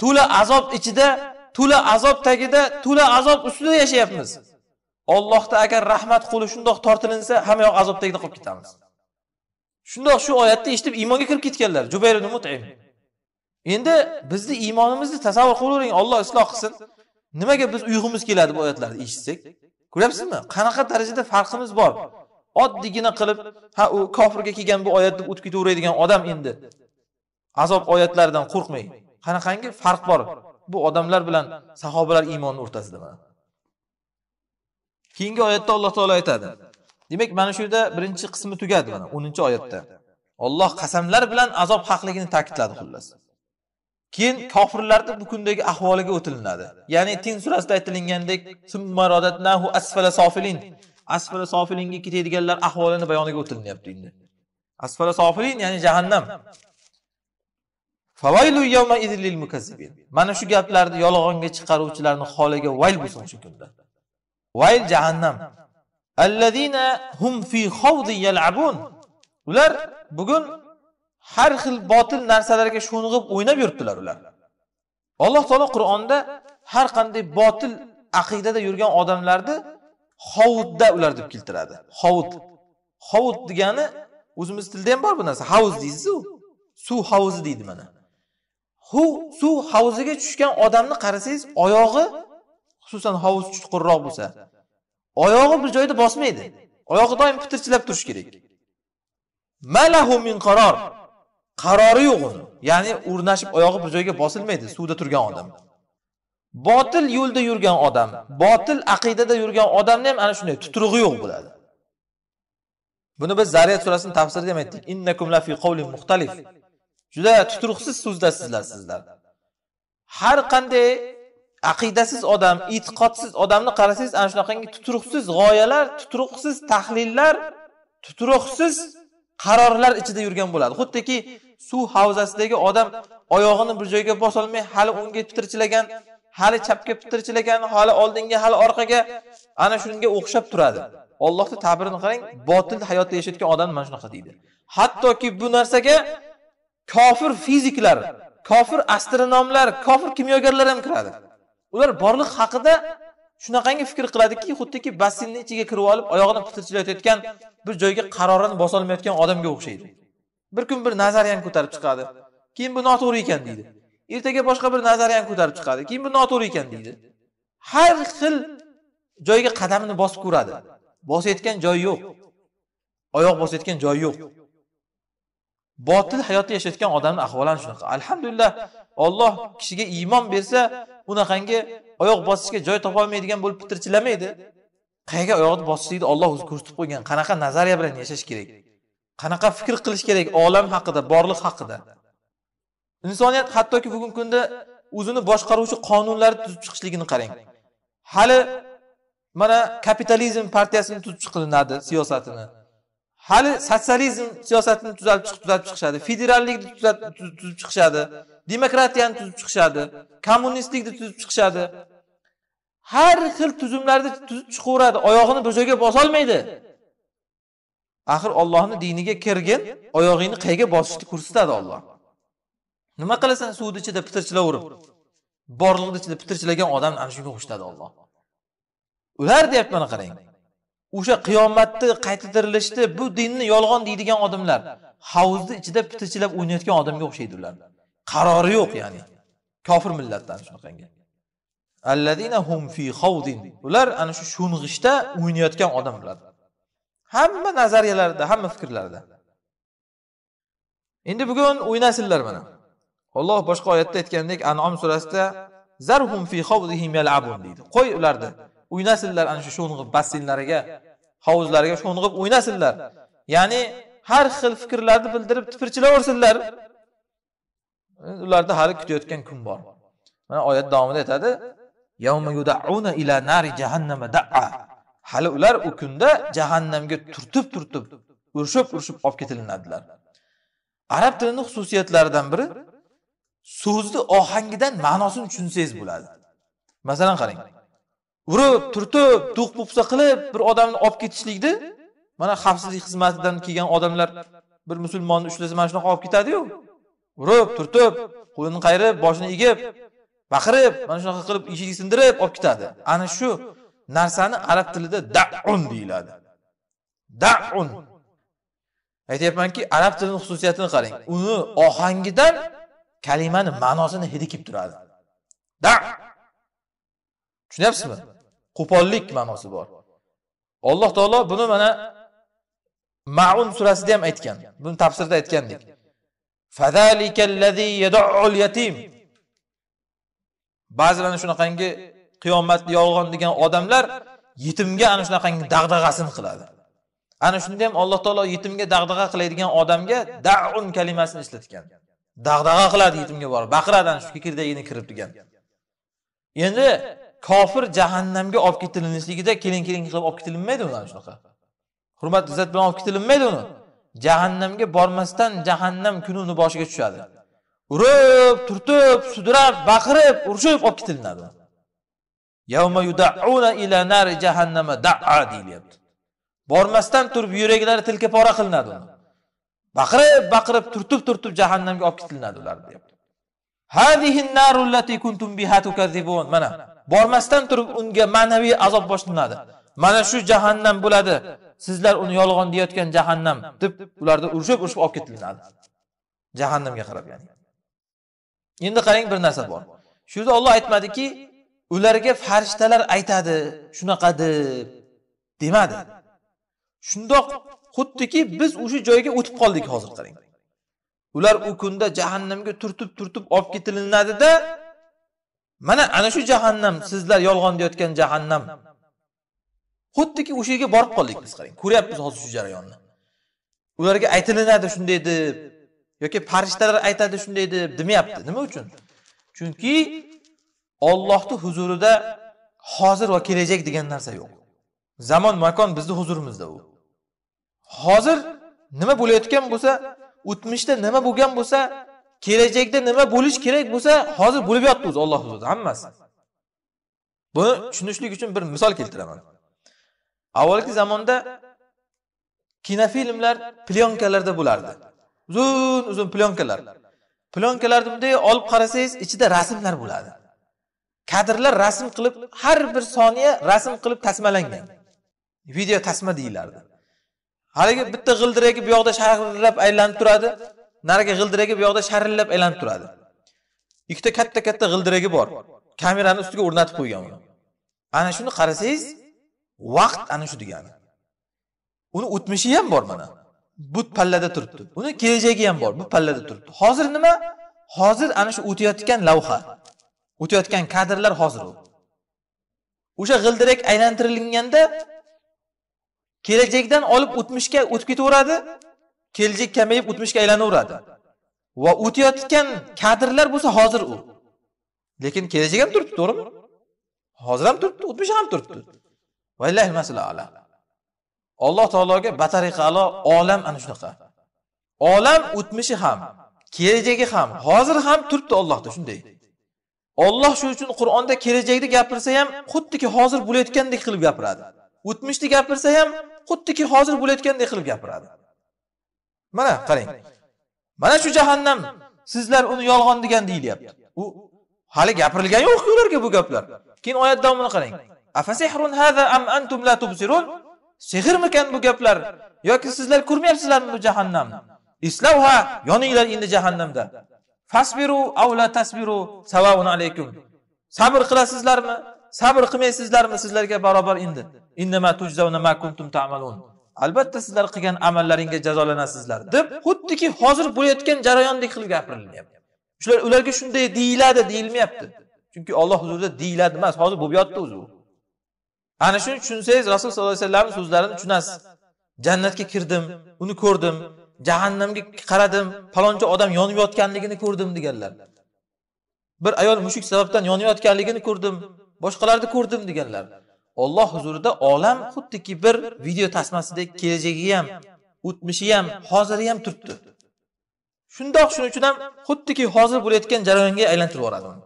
to'la azob ichida to'la azob tagida to'la azob ustida yashayapmiz ollohni agar rahmat qo'li shundoq tortilinsa hamma yoq azob tagida qolib ketamiz shundoq shu oyatni eshitib iymonga kirib ketganlar jubayr ibn mutim endi bizni iymonimizni tasavvur qilavering olloh isloh qilsin nimaga biz uyg'umiz keladi bu oyatlarni eshitsak ko'ryapsizmi qanaqa darajada farqimiz bor oddiygina qilib ha u kofirga kelgan bu oyat deb o'tib ketaveradigan odam endi azob oyatlaridan qo'rqmay qanaqangi farq bor bu odamlar bilan sahobalar iymoni o'rtasida mana keyingi oyatda alloh taolo aytadi demak mana shu yerda birinchi qismi tugadi mana o'ninchi oyatda olloh qasamlar bilan azob haqligini ta'kidladi xullas keyin kofirlarni bu kundagi ahvoliga o'tilinadi ya'ni tin surasida aytilingandek asfala sofilin asfala sofilinga ketadiganlar ahvolini bayoniga o'tilinyapti endi asfala sofilin ya'ni jahannam mana shu gaplarni yolg'onga chiqaruvchilarni holiga vayl bo'lsin shu kunda vayl jahannam hum fi yal'abun ular bugun har xil botil narsalarga sho'ng'ib o'ynab yuribdilar ular alloh taolo qur'onda har qanday botil aqidada yurgan odamlarni hovudda ular deb keltiradi hovud hovud degani o'zimiz tilida ham bor bu narsa havuz deysizu suv havuzi deydi mana hu suv havuziga tushgan odamni qarasangiz oyog'i xususan hovuz chuqurroq bo'lsa oyog'i bir joyda bosmaydi oyog'i doim pitirchilab turishi kerak malahu min qaror qarori yo'q uni ya'ni o'rnashib oyog'i bir joyga bosilmaydi suvda turgan odam botil yo'lda yurgan odam botil aqidada yurgan odamni ham ana shunday tuturug'i yo'q bo'ladi buni biz zariyat surasini tafsirida ham aytdik innakum lafi qavlin muxtalif juda tuturuqsiz so'zdasizlar sizlar har qanday aqidasiz odam e'tiqodsiz odamni qarasangiz ana shunaqangi tuturuqsiz g'oyalar tuturuqsiz tahlillar tuturuqsiz qarorlar ichida yurgan bo'ladi xuddiki suv havzasidagi odam oyog'ini bir joyga bosolmay hali unga pitirchilagan hali chapga pitirchil ekan hali oldinga hali orqaga ana shunga o'xshab turadi ollohni ta'birini qarang botil hayotda yashayotgan odam mana shunaqa deydi hattoki bu narsaga kofir fiziklar kofir astronomlar kofir kimyogarlar ham kiradi ular borliq haqida shunaqangi fikr qiladiki xuddiki basseynni ichiga kirib olib oyog'ini pitirchilayotgan bir joyga qarorini bosolmayotgan odamga o'xshaydi bir kun bir nazariyani ko'tarib chiqadi keyin bu noto'g'ri ekan deydi ertaga boshqa bir nazariyani ko'tarib chiqadi keyin bu noto'g'ri ekan deydi har xil joyga qadamini bosib ko'radi bosayotgan joyi yo'q oyoq bosayotgan joyi yo'q botil hayotda yashayotgan odamni ham shunaqa alhamdulillah olloh kishiga iymon bersa unaqangi oyoq bosishga joy topolmaydigan bo'lib pitirchilamaydi qayerga oyoqni bosishlikni olloh o'zi ko'rsatib qo'ygan qanaqa nazariya bilan yashash kerak qanaqa fikr qilish kerak olam haqida borliq haqida insoniyat hattoki bugungi kunda o'zini boshqaruvchi qonunlarni tuzib chiqishligini qarang hali mana kapitalizm partiyasini tuzib chiqilinadi siyosatini hali sotsializm siyosatini chiqib tuzab chiqishadi federallikni tuzib chiqishadi demokratiyani tuzib chiqishadi kommunistlikni tuzib chiqishadi har xil tuzumlarni tuzib chiqaveradi oyog'ini bir joyga bosolmaydi axir ollohni diniga kirgin oyog'ingni qayerga bosishni ko'rsatadi olloh nima qilasan suvni ichida pitirchilaverib borliqni ichida pitirchilagan odamni ana shunga o'xshatadi olloh ular deyapti mana qarang o'sha qiyomatni qayta tirilishni bu dinni yolg'on deydigan odamlar hovuzni ichida pitirchilab o'ynayotgan odamga o'xshaydi ular qarori yo'q ya'ni kofir millatdan shunaqangi ular ana shu sho'ng'ishda o'ynayotgan odam hamma nazariyalarida hamma fikrlarida endi bugun o'ynasinlar mana Alloh boshqa oyatda aytgandek An'om surasida zarhum fi yal'abun deydi. Qo'y ularni o'ynasinlar ana shu sho'ng'ib bassinlariga, hovuzlariga sho'ng'ib o'ynasinlar. Ya'ni har xil fikrlarni bildirib tipirchilaversinlar. Ularda hali kutayotgan kun bor. Mana oyat davomida aytadi: ila nari jahannama da'a." Hali ular u kunda jahannamga turtib-turtib, urishib-urishib olib ketilinadilar. Arab tilining xususiyatlaridan biri so'zni ohangidan ma'nosini tushunsangiz bo'ladi masalan qarang urib turtib do'q po'pisa qilib bir odamni olib ketishlikni mana xavfsizlik xizmatidan kelgan odamlar bir musulmonni ushlasa mana shunaqa olib ketadiyu urib turtib qo'lini qayirib boshini egib baqirib mana shunaqa qilib eshikni sindirib olib ketadi ana shu narsani arab tilida daun deyiladi daun aytyapmanki arab tilini xususiyatini qarang uni ohangidan kalimani ma'nosini hidi kelib turadi da tushunyapsizmi qo'pollik ma'nosi bor alloh taolo buni mana maun surasida ham aytgan buni tafsirda aytgandik ba'zilar ana shunaqangi qiyomat yolg'on degan odamlar yetimga ana shunaqangi dag'dag'asini qiladi ana shunda ham alloh taolo yetimga dag'dag'a qiladigan odamga daun kalimasini ishlatgan dag'dag'a qiladi yetimga borib baqiradi ana shu kirdagini kirib turgan endi kofir jahannamga olib ketilinishligida kelin kelin qilib olib ketilinmaydi uni ana shunaqa hurmat izzat bilan olib ketilinmaydi uni jahannamga bormasdan jahannam kuni uni boshiga tushadi urib turtib sudrab baqirib urishib olib ketilinadi deyilyapti bormasdan turib yuraklari tilka pora qilinadi uni baqirib baqirib turtib turtib jahannamga olib ketilinadi ular deyapti mana bormasdan turib unga ma'naviy azob boshlanadi mana shu jahannam bo'ladi sizlar uni yolg'on deyayotgan jahannam deb ularni urishib urishib olib ketilinadi jahannamga qarab ya'ni endi qarang bir narsa bor shu yerda olloh aytmadiki ularga farishtalar aytadi shunaqa deb demadi shundoq xuddiki biz o'sha joyga o'tib qoldik hozir qarang ular u kunda jahannamga turtib turtib olib ketilinadida mana ana shu jahannam sizlar yolg'on deyotgan jahannam xuddiki o'sha yerga borib qoldik biz qarang ko'ryapmiz hozir shu jarayonni ularga aytilinadi shunday deb yoki farishtalar aytadi shunday deb demayapti nima uchun chunki ollohni huzurida hozir va kelajak degan narsa yo'q zamon makon bizni huzurimizda u hozir nima bo'layotgan bo'lsa o'tmishda nima bo'lgan bo'lsa kelajakda nima bo'lish kerak bo'lsa hozir bo'lib yotdi o'zi ollohni huzurida hammasi buni tushunishlik uchun bir misol keltiraman avvalgi zamonda kinofilmlar plyonkalarda bo'lardi uzun uzun plyonkalar plyonkalarni bunday olib qarasangiz ichida rasmlar bo'ladi kadrlar rasm qilib har bir soniya rasm qilib tasmalangan video tasma deyilardi haligi bitta g'ildiragi bu yoqda sharillab aylanib turadi narigi g'ildiragi bu yoqda sharillab aylanib turadi ikkita katta katta g'ildiragi bor kamerani ustiga o'rnatib qo'ygan uni ana shuni qarasangiz vaqt ana shu degani uni o'tmishi ham bor mana bu pallada turibdi uni kelajagi ham bor bu pallada turibdi hozir nima hozir ana shu o'tayotgan lavha o'tayotgan kadrlar hozir u o'sha g'ildirak aylantirilganda kelajakdan olib o'tmishga o'tib ketaveradi kelajak kamayib o'tmishga aylanaveradi va o'tayotgan kadrlar bo'lsa hozir u lekin kelajak ham turibdi to'g'rimi hozir ham turibdi o'tmish ham turibdi alloh taologa batariqa alo olam ana shunaqa olam o'tmishi ham kelajagi ham hozir ham turibdi ollohda shunday olloh shu uchun qur'onda kelajakni gapirsa ham xuddiki hozir bo'layotgandek qilib gapiradi o'tmishni gapirsa ham xuddiki hozir bo'layotgandek qilib gapiradi mana qarang mana shu jahannam sizlar uni yolg'on degan deyilyapti u hali gapirilgan yo'qku ularga bu gaplar keyin oyat davomini qarang sehrmikan bu gaplar yoki sizlar ko'rmayapsizlarmi bu jahannamni islavha yoninglar endi jahannamda fasbiru avla tasbiru savavun alaykum sabr qilasizlarmi sabr qilmaysizlarmi sizlarga barobar endi albatta sizlar qilgan amallaringga jazolanasizlar deb xuddiki hozir bo'layotgan jarayondek qilib gapirilyapti shular ularga shunday deyiladi deyilmayapti chunki olloh huzurida deyiladi emas hozir bo'lib yotdi o'zi u ana shuni tushunsangiz rasul sallallohu alayhi vasallamni so'zlarini tushunasiz jannatga kirdim uni ko'rdim jahannamga qaradim paloncha odam yonib yotganligini ko'rdim deganlar bir ayol mushuk sababdan yonayotganligini ko'rdim boshqalarni ko'rdim deganlar olloh huzurida olam xuddiki bir video tasmasidek kelajagi ham o'tmishi ham hoziri ham turibdi shundoq shuning uchun ham xuddiki hozir bo'layotgan jarayonga aylantirib yuboradi uni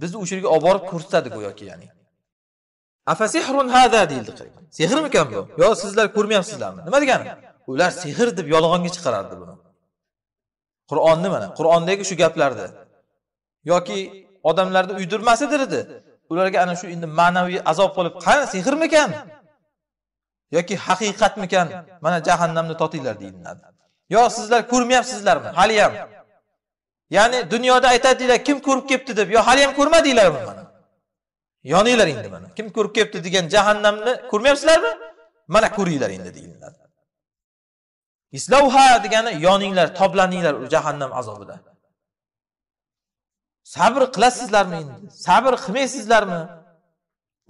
bizni o'sha yerga olib borib ko'rsatadi go'yoki ya'ni afasihrun hada deyildi sehrmikan bu yo sizlar ko'rmayapsizlarmi nima degani ular sehr deb yolg'onga chiqarardi buni qur'onni mana qur'ondagi shu gaplarni yoki odamlarni uydirmasidir edi ularga ana shu endi ma'naviy azob bo'lib qani sehrmikan yoki haqiqatmikan mana jahannamni totinglar deyiladi yo sizlar ko'rmayapsizlarmi haliyam ya'ni dunyoda aytadilar kim ko'rib kelibdi deb yo haliyam ko'rmadinglarmi mana yoninglar endi mana kim ko'rib kelibdi degan jahannamni ko'rmayapsizlarmi mana ko'ringlar endi deyiladi islovha degani yoninglar toblaninglar u jahannam azobida sabr qilasizlarmi endi sabr qilmaysizlarmi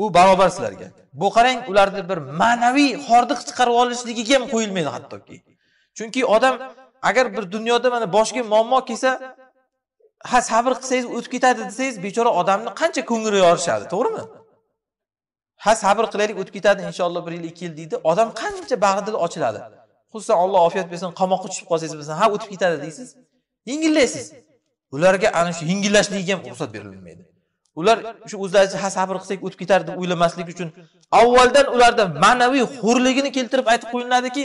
u barobar sizlarga bu qarang ularni bir ma'naviy hordiq chiqarib olishligiga ham qo'yilmaydi hattoki chunki odam agar bir dunyoda mana boshiga muammo kelsa ha sabr qilsangiz o'tib ketadi desangiz bechora odamni qancha ko'ngli yorishadi to'g'rimi ha sabr qilaylik o'tib ketadi inshaalloh bir yil ikki yil deydi odam qancha bag'ri ochiladi xususan olloh ofiyat bersin qamoqqa tushib qolsangiz ha o'tib ketadi deysiz yengillaysiz ularga ana shu yengillashlikka ham ruxsat berilmaydi ular shu o'zlaricha ha sabr qilsak o'tib ketar deb o'ylamaslik uchun avvaldan ularda ma'naviy xo'rligini keltirib aytib qo'yiladiki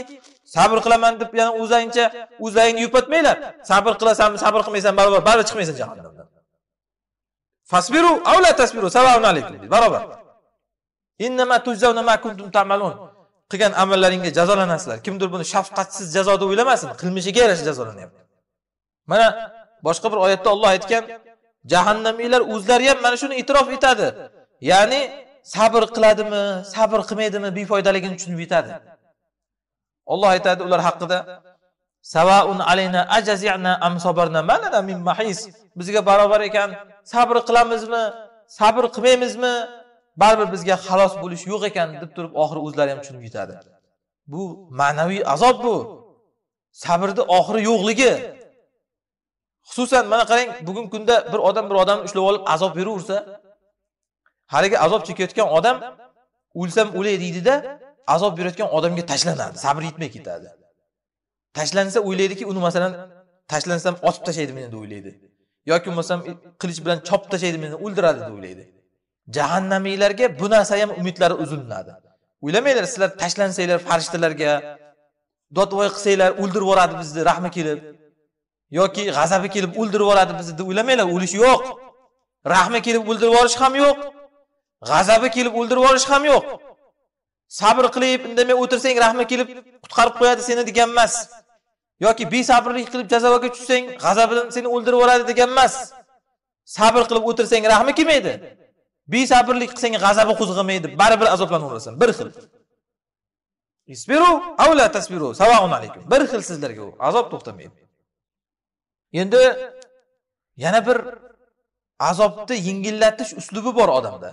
sabr qilaman deb yana o'zlaringcha o'zlaringni yupatmanglar sabr qilasanmi sabr qilmaysanmi barobar baribir chiqmaysan jahannamdan fasbiru avla tasbiru alaykum barobar innama qilgan amallaringga jazolanasizlar kimdir buni shafqatsiz jazo deb o'ylamasin qilmishiga yarasha jazolanyapti mana boshqa bir oyatda Alloh aytgan jahannamiylar o'zlari ham mana shuni e'tirof etadi ya'ni sabr qiladimi sabr qilmaydimi befoydaligini tushunib yetadi Alloh aytadi ular haqida alayna ajazina am min mahis bizga barobar ekan sabr qilamizmi sabr qilmaymizmi baribir bizga xalos bo'lish yo'q ekan deb turib oxiri o'zlari ham tushunib yetadi bu ma'naviy azob bu sabrni oxiri yo'qligi xususan mana qarang bugungi kunda bir odam bir odamni ushlab olib azob beraversa haligi azob chekayotgan odam o'lsam o'lay deydida azob berayotgan odamga tashlanadi sabr yetmay ketadi tashlansa o'ylaydiki uni masalan tashlansam otib tashlaydi meni deb o'ylaydi yoki bo'lmasam qilich bilan chopib tashlaydi meni o'ldiradi deb o'ylaydi jahannamiylarga bu narsa ham umidlari uzilinadi o'ylamanglar sizlar tashlansanglar farishtalarga dodvoy qilsanglar o'ldirib yuboradi bizni rahmi kelib yoki g'azabi kelib o'ldirib yuboradi bizni deb o'ylamanglar o'lish yo'q rahmi kelib o'ldirib yuborish ham yo'q g'azabi kelib o'ldirib yuborish ham yo'q sabr qilib indamay o'tirsang rahmi kelib qutqarib qo'yadi seni degan emas yoki besabrlik qilib jazavaga tushsang g'azabi seni o'ldirib yuboradi degan emas sabr qilib o'tirsang rahmi kelmaydi besabrlik qilsang g'azabi qo'zg'amaydi baribir azoblanaverasan bir xil isbiru tasbiru alaykum bir xil sizlarga u azob to'xtamaydi endi yana bir azobni yengillatish uslubi bor odamda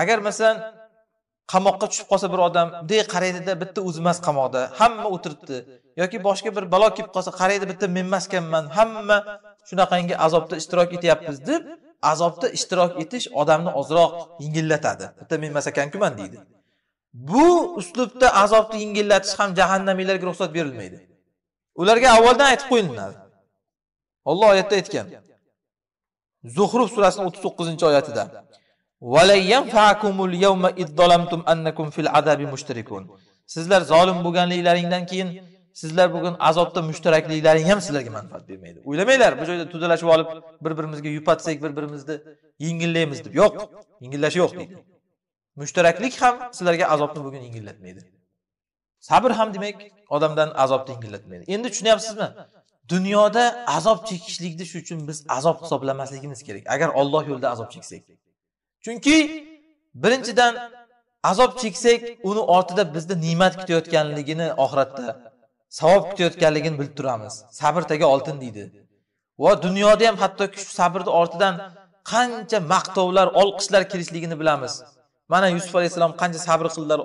agar masalan qamoqqa tushib qolsa bir odam bunday qaraydida bitta o'zi emas qamoqda hamma o'tiribdi yoki boshqa bir balo kelib qolsa qaraydi bitta men emas ekanman hamma shunaqangi azobda ishtirok etyapmiz deb azobda ishtirok etish odamni ozroq yengillatadi bitta men emas ekankuman deydi bu uslubda azobni yengillatish ham jahannamiylarga ruxsat berilmaydi ularga avvaldan aytib qo'yilinadi Alloh oyatda aytgan. Zuhruf surasining 39-oyatida. yawma annakum fil Sizlar zolim bo'lganliklaringdan keyin sizlar bugun azobda mushtarakliklaring ham sizlarga manfaat bermaydi. O'ylamanglar, bu joyda tudalashib olib, bir-birimizga yupatsak, bir-birimizni yengillaymiz deb. Yo'q, yengillash yo'q deydi. Mushtaraklik ham sizlarga azobni bugun yengillatmaydi. Sabr ham demak odamdan azobni yengillatmaydi. Endi tushunyapsizmi? dunyoda azob chekishlikni shu uchun biz azob hisoblamasligimiz kerak agar olloh yo'lida azob cheksak chunki birinchidan azob cheksak uni ortida bizni ne'mat kutayotganligini oxiratda savob kutayotganligini bilib turamiz sabr taga oltin deydi va dunyoda ham hattoki shu sabrni ortidan qancha maqtovlar olqishlar kelishligini bilamiz mana yusuf alayhissalom qancha sabr qildilar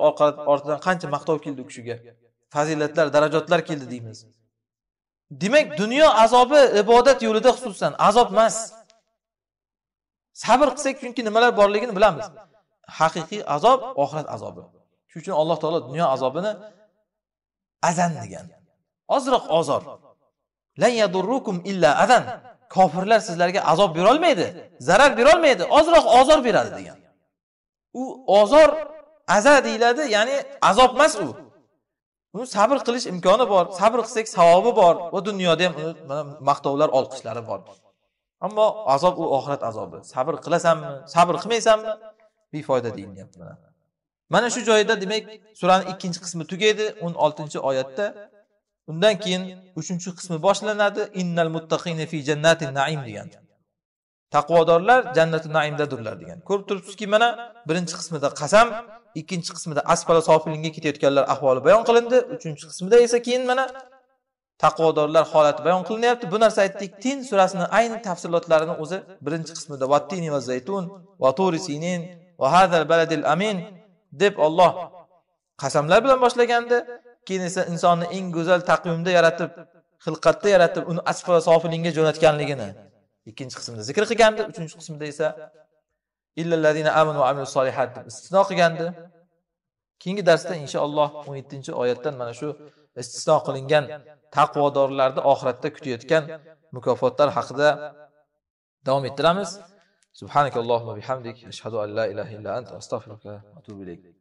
ortidan qancha maqtov keldi u kishiga fazilatlar darajotlar keldi deymiz demak dunyo azobi ibodat yo'lida xususan azob emas sabr qilsak chunki nimalar borligini bilamiz haqiqiy azob oxirat azobi shuning uchun alloh taolo dunyo azobini azan degan ozroq ozor lan yadurrukum illa azan kofirlar sizlarga azob berolmaydi zarar berolmaydi ozroq ozor beradi degan u ozor aza deyiladi ya'ni azob emas u uni sabr qilish imkoni bor sabr qilsak savobi bor va dunyoda ham maqtovlar olqishlari bor ammo azob u oxirat azobi sabr qilasanmi sabr qilmaysanmi befoyda deyilyapti mana mana shu joyda demak surani ikkinchi qismi tugaydi o'n oltinchi oyatda undan keyin uchinchi qismi boshlanadi innal muttaqina fi jannatin naim degan taqvodorlar jannati naimdadirlar degan ko'rib turibsizki mana birinchi qismida qasam ikkinchi qismida asfala sofilinga ketayotganlar ahvoli bayon qilindi uchinchi qismida esa keyin mana taqvodorlar holati bayon qilinyapti bu narsa aytdik tin surasini ayni tafsilotlarini o'zi birinchi qismida vattini va zaytun va sinin va hadal baladil amin deb olloh qasamlar bilan boshlagandi keyin esa insonni eng go'zal taqvimda yaratib xilqatda yaratib uni asfala sofilinga jo'natganligini ikkinchi qismda zikr qilgandi uchinchi qismda esa illallazina amanu va amilus solihat deb istisno qilgandi keyingi darsda inshaalloh o'n yettinchi oyatdan mana shu istisno qilingan taqvodorlarni oxiratda kutayotgan mukofotlar haqida davom ettiramiz subhanakallohumma bihamdik ashhadu an la ilaha illa ant astag'firuka va atubu ilayk